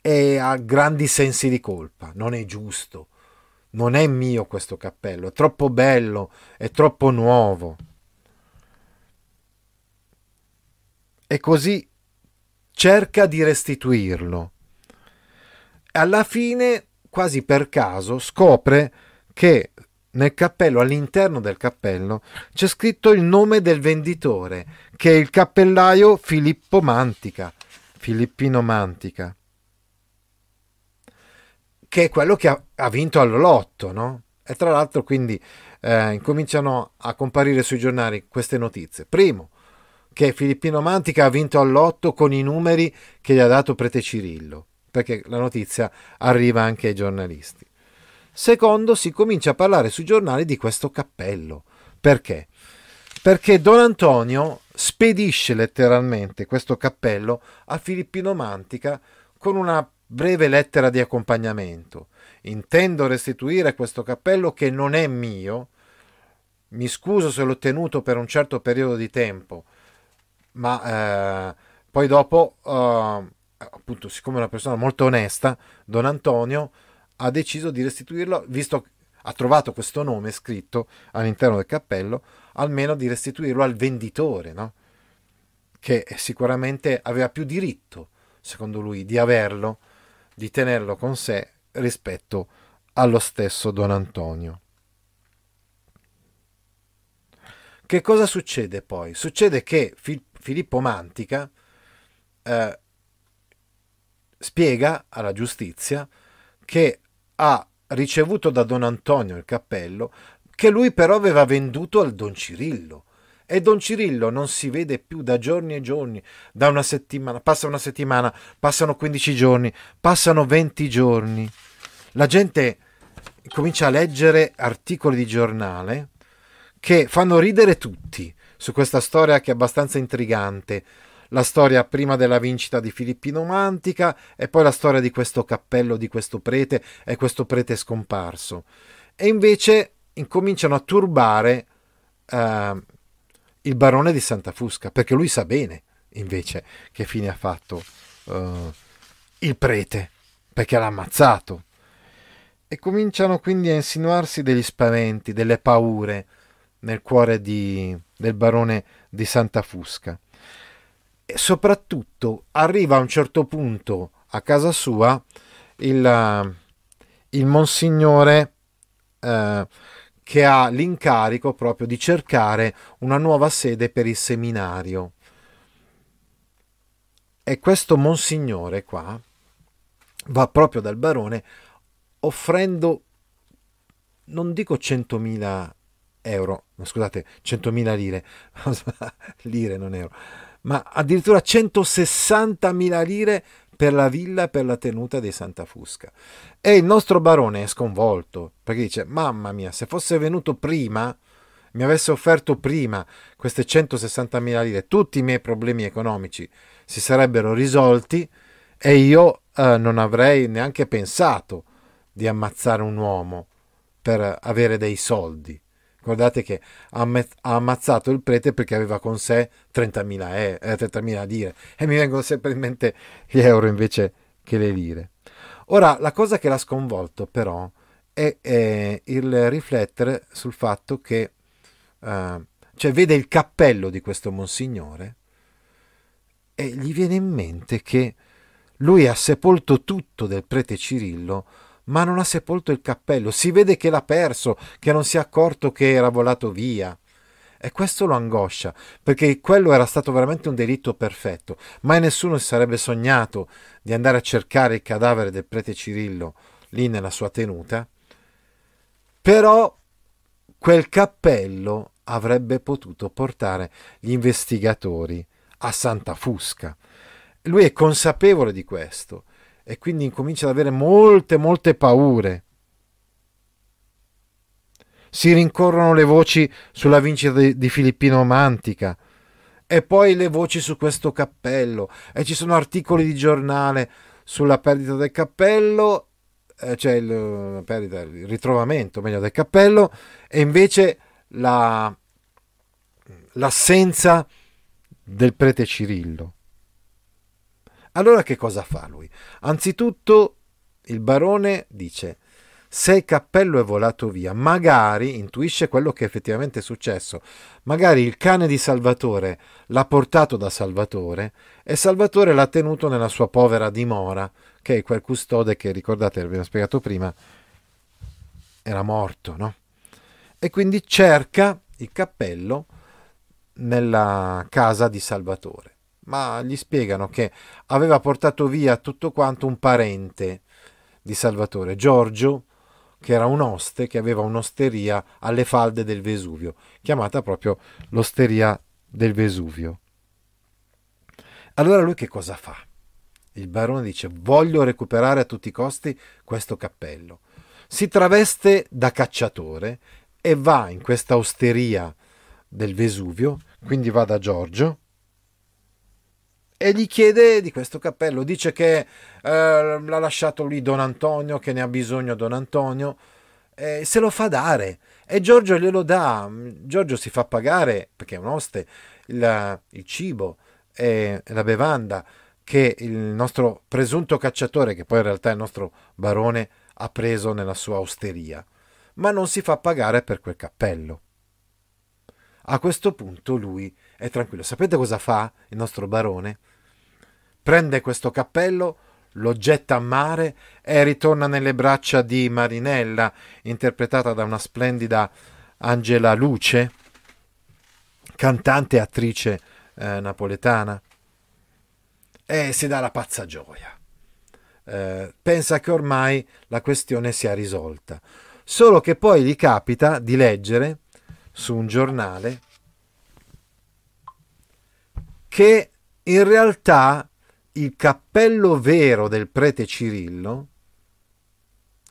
e ha grandi sensi di colpa, non è giusto, non è mio questo cappello, è troppo bello, è troppo nuovo. E così cerca di restituirlo. Alla fine, quasi per caso, scopre che nel cappello, all'interno del cappello, c'è scritto il nome del venditore, che è il cappellaio Filippo Mantica, Filippino Mantica, che è quello che ha, ha vinto all'otto, no? E tra l'altro quindi eh, cominciano a comparire sui giornali queste notizie. Primo, che Filippino Mantica ha vinto all'otto con i numeri che gli ha dato Prete Cirillo, perché la notizia arriva anche ai giornalisti. Secondo, si comincia a parlare sui giornali di questo cappello. Perché? Perché Don Antonio spedisce letteralmente questo cappello a Filippino Mantica con una breve lettera di accompagnamento. Intendo restituire questo cappello che non è mio, mi scuso se l'ho tenuto per un certo periodo di tempo, ma eh, poi dopo, eh, appunto, siccome è una persona molto onesta, Don Antonio ha deciso di restituirlo, visto che ha trovato questo nome scritto all'interno del cappello, almeno di restituirlo al venditore, no? che sicuramente aveva più diritto, secondo lui, di averlo, di tenerlo con sé rispetto allo stesso Don Antonio. Che cosa succede poi? Succede che Filippo Mantica eh, spiega alla giustizia che ha ricevuto da Don Antonio il cappello, che lui però aveva venduto al Don Cirillo. E Don Cirillo non si vede più da giorni e giorni, da una settimana, passa una settimana, passano 15 giorni, passano 20 giorni. La gente comincia a leggere articoli di giornale che fanno ridere tutti su questa storia che è abbastanza intrigante la storia prima della vincita di Filippino Mantica e poi la storia di questo cappello di questo prete e questo prete scomparso. E invece incominciano a turbare eh, il barone di Santa Fusca, perché lui sa bene invece che fine ha fatto eh, il prete, perché l'ha ammazzato. E cominciano quindi a insinuarsi degli spaventi, delle paure nel cuore di, del barone di Santa Fusca soprattutto arriva a un certo punto a casa sua il, eh, il monsignore eh, che ha l'incarico proprio di cercare una nuova sede per il seminario. E questo monsignore qua va proprio dal barone offrendo, non dico 100.000 euro, ma scusate, 100.000 lire, *laughs* lire non euro, ma addirittura 160.000 lire per la villa per la tenuta di Santa Fusca. E il nostro barone è sconvolto, perché dice, mamma mia, se fosse venuto prima, mi avesse offerto prima queste 160.000 lire, tutti i miei problemi economici si sarebbero risolti e io eh, non avrei neanche pensato di ammazzare un uomo per avere dei soldi. Ricordate che ha, ammazzato il prete perché aveva con sé 30.000, eh, 30.000 lire e mi vengono sempre in mente gli euro invece che le lire. Ora, la cosa che l'ha sconvolto però è, è il riflettere sul fatto che, eh, cioè vede il cappello di questo monsignore e gli viene in mente che lui ha sepolto tutto del prete Cirillo ma non ha sepolto il cappello, si vede che l'ha perso, che non si è accorto che era volato via. E questo lo angoscia, perché quello era stato veramente un delitto perfetto. Mai nessuno si sarebbe sognato di andare a cercare il cadavere del prete Cirillo lì nella sua tenuta. Però quel cappello avrebbe potuto portare gli investigatori a Santa Fusca. Lui è consapevole di questo e quindi incomincia ad avere molte, molte paure. Si rincorrono le voci sulla vincita di, di Filippino Mantica e poi le voci su questo cappello e ci sono articoli di giornale sulla perdita del cappello eh, cioè il, perdita, il ritrovamento meglio del cappello e invece la, l'assenza del prete Cirillo allora che cosa fa lui? Anzitutto il barone dice se il cappello è volato via, magari intuisce quello che effettivamente è successo, magari il cane di Salvatore l'ha portato da Salvatore e Salvatore l'ha tenuto nella sua povera dimora, che è quel custode che ricordate, l'abbiamo spiegato prima, era morto, no? E quindi cerca il cappello nella casa di Salvatore ma gli spiegano che aveva portato via tutto quanto un parente di Salvatore, Giorgio, che era un oste che aveva un'osteria alle falde del Vesuvio, chiamata proprio l'osteria del Vesuvio. Allora lui che cosa fa? Il barone dice voglio recuperare a tutti i costi questo cappello. Si traveste da cacciatore e va in questa osteria del Vesuvio, quindi va da Giorgio e gli chiede di questo cappello. Dice che eh, l'ha lasciato lui Don Antonio, che ne ha bisogno Don Antonio. Eh, se lo fa dare e Giorgio glielo dà. Giorgio si fa pagare perché è un oste il, il cibo e la bevanda che il nostro presunto cacciatore, che poi in realtà è il nostro barone, ha preso nella sua osteria, ma non si fa pagare per quel cappello. A questo punto lui è tranquillo. Sapete cosa fa il nostro barone? prende questo cappello, lo getta a mare e ritorna nelle braccia di Marinella, interpretata da una splendida Angela Luce, cantante e attrice eh, napoletana. E si dà la pazza gioia. Eh, pensa che ormai la questione sia risolta. Solo che poi gli capita di leggere su un giornale che in realtà il cappello vero del prete Cirillo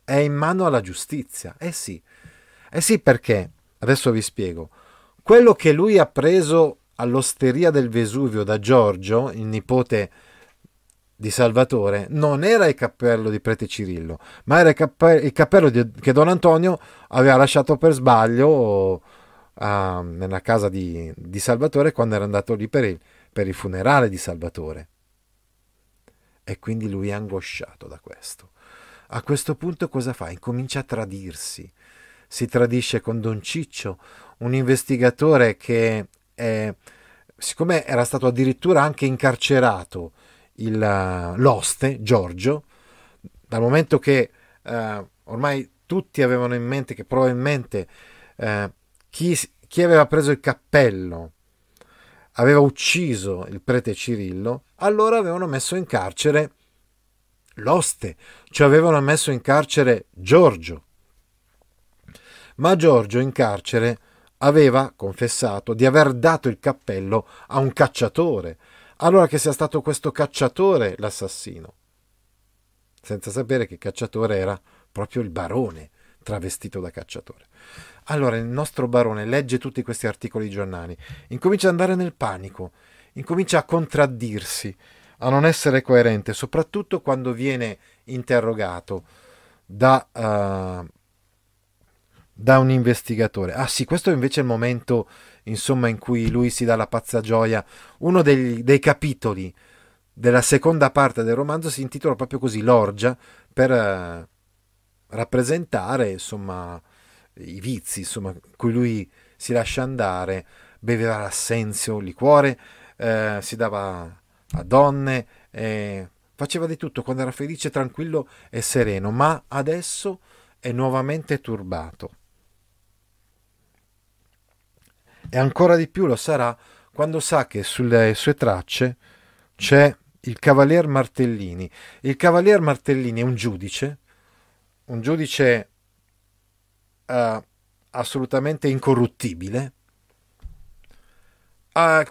è in mano alla giustizia. Eh sì, eh sì perché, adesso vi spiego, quello che lui ha preso all'osteria del Vesuvio da Giorgio, il nipote di Salvatore, non era il cappello di prete Cirillo, ma era il, cappe- il cappello di, che Don Antonio aveva lasciato per sbaglio uh, nella casa di, di, Salvatore quando era andato lì per il, per il funerale di Salvatore e quindi lui è angosciato da questo. A questo punto cosa fa? Incomincia a tradirsi. Si tradisce con Don Ciccio, un investigatore che, è, siccome era stato addirittura anche incarcerato il, eh, l'oste, Giorgio, dal momento che eh, ormai tutti avevano in mente che probabilmente eh, chi, chi aveva preso il cappello aveva ucciso il prete Cirillo, allora avevano messo in carcere l'oste, cioè avevano messo in carcere Giorgio. Ma Giorgio in carcere aveva confessato di aver dato il cappello a un cacciatore, allora che sia stato questo cacciatore l'assassino, senza sapere che cacciatore era proprio il barone travestito da cacciatore. Allora il nostro barone legge tutti questi articoli giornali, incomincia ad andare nel panico, incomincia a contraddirsi, a non essere coerente, soprattutto quando viene interrogato da, uh, da un investigatore. Ah sì, questo invece è il momento insomma, in cui lui si dà la pazza gioia. Uno dei, dei capitoli della seconda parte del romanzo si intitola proprio così, L'orgia, per uh, rappresentare insomma, i vizi insomma, cui lui si lascia andare, beveva l'assenzio, il liquore, eh, si dava a donne, eh, faceva di tutto quando era felice, tranquillo e sereno, ma adesso è nuovamente turbato. E ancora di più lo sarà quando sa che sulle sue tracce c'è il cavalier Martellini. Il cavalier Martellini è un giudice, un giudice uh, assolutamente incorruttibile, uh,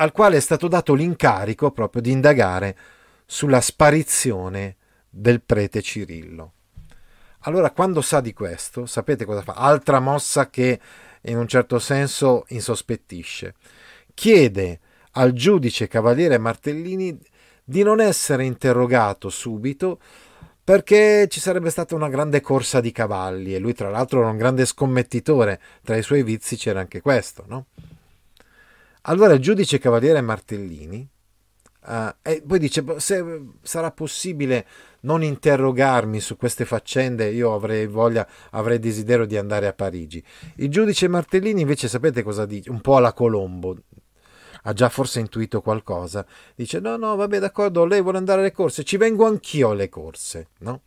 al quale è stato dato l'incarico proprio di indagare sulla sparizione del prete Cirillo. Allora, quando sa di questo, sapete cosa fa? Altra mossa che in un certo senso insospettisce. Chiede al giudice Cavaliere Martellini di non essere interrogato subito perché ci sarebbe stata una grande corsa di cavalli e lui tra l'altro era un grande scommettitore, tra i suoi vizi c'era anche questo, no? Allora il giudice cavaliere Martellini Uh, e poi dice: boh, Se sarà possibile non interrogarmi su queste faccende, io avrei voglia, avrei desiderio di andare a Parigi. Il giudice Martellini, invece, sapete cosa dice? Un po' alla Colombo, ha già forse intuito qualcosa. Dice: No, no, vabbè, d'accordo, lei vuole andare alle corse, ci vengo anch'io alle corse, no?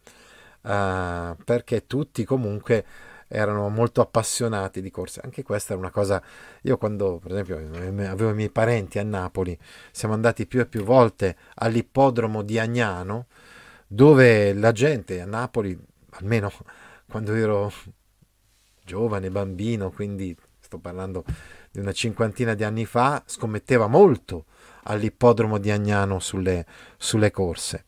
Uh, perché tutti comunque erano molto appassionati di corse. Anche questa è una cosa, io quando per esempio eh, avevo i miei parenti a Napoli, siamo andati più e più volte all'ippodromo di Agnano, dove la gente a Napoli, almeno *laughs* quando ero giovane, bambino, quindi sto parlando di una cinquantina di anni fa, scommetteva molto all'ippodromo di Agnano sulle, sulle corse.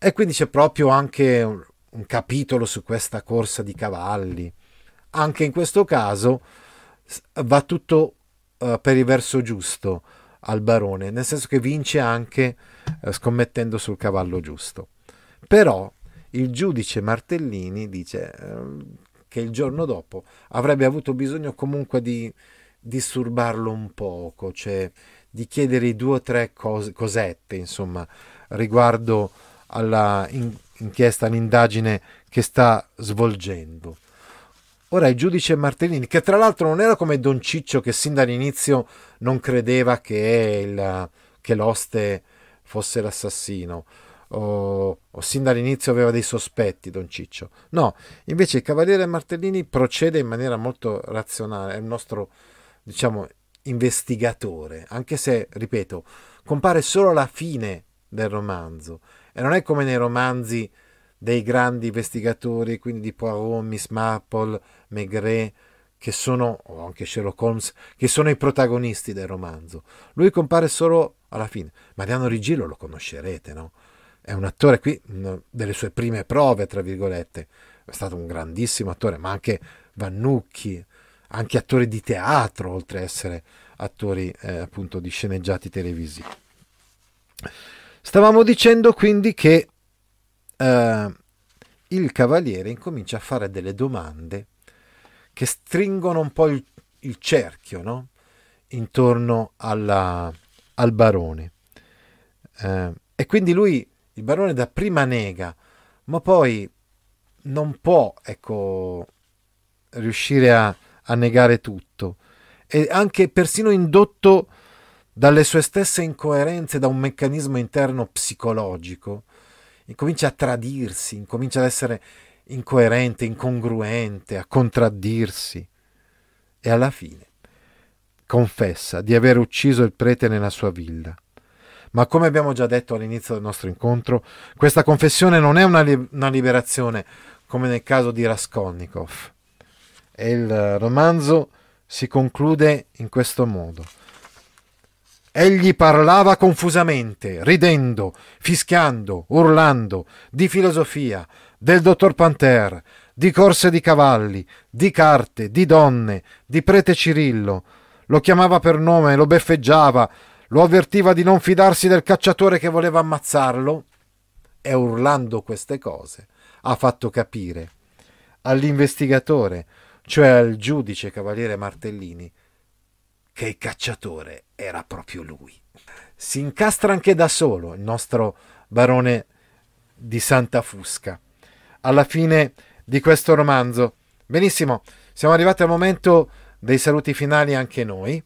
E quindi c'è proprio anche un capitolo su questa corsa di cavalli, anche in questo caso va tutto uh, per il verso giusto al barone, nel senso che vince anche uh, scommettendo sul cavallo giusto. Però il giudice Martellini dice uh, che il giorno dopo avrebbe avuto bisogno comunque di disturbarlo un poco, cioè di chiedere due o tre cos- cosette, insomma, riguardo alla in- inchiesta, all'indagine che sta svolgendo. Ora il giudice Martellini, che tra l'altro non era come Don Ciccio che sin dall'inizio non credeva che, il, che l'oste fosse l'assassino, o, o, sin dall'inizio aveva dei sospetti Don Ciccio. No, invece il Cavaliere Martellini procede in maniera molto razionale, è il nostro, diciamo, investigatore, anche se, ripeto, compare solo alla fine del romanzo e non è come nei romanzi dei grandi investigatori, quindi di Poirot, Miss Marple, Maigret, che sono, o anche Sherlock Holmes, che sono i protagonisti del romanzo. Lui compare solo alla fine. Mariano Rigillo lo conoscerete, no? È un attore qui delle sue prime prove, tra virgolette. È stato un grandissimo attore, ma anche Vannucchi, anche attore di teatro, oltre ad essere attori eh, appunto di sceneggiati televisivi. Stavamo dicendo quindi che eh, il cavaliere incomincia a fare delle domande che stringono un po' il, il cerchio no? intorno alla, al barone. Eh, e quindi lui, il barone, da prima nega, ma poi non può ecco, riuscire a, a negare tutto. E anche persino indotto dalle sue stesse incoerenze, da un meccanismo interno psicologico, incomincia a tradirsi, incomincia ad essere incoerente, incongruente, a contraddirsi e alla fine confessa di aver ucciso il prete nella sua villa. Ma come abbiamo già detto all'inizio del nostro incontro, questa confessione non è una, li- una liberazione come nel caso di Raskolnikov. E il romanzo si conclude in questo modo. Egli parlava confusamente, ridendo, fischiando, urlando, di filosofia, del dottor Panther, di corse di cavalli, di carte, di donne, di prete Cirillo. Lo chiamava per nome, lo beffeggiava, lo avvertiva di non fidarsi del cacciatore che voleva ammazzarlo. E urlando queste cose ha fatto capire all'investigatore, cioè al giudice cavaliere Martellini, che il cacciatore era proprio lui. Si incastra anche da solo il nostro barone di Santa Fusca. Alla fine di questo romanzo. Benissimo, siamo arrivati al momento dei saluti finali anche noi.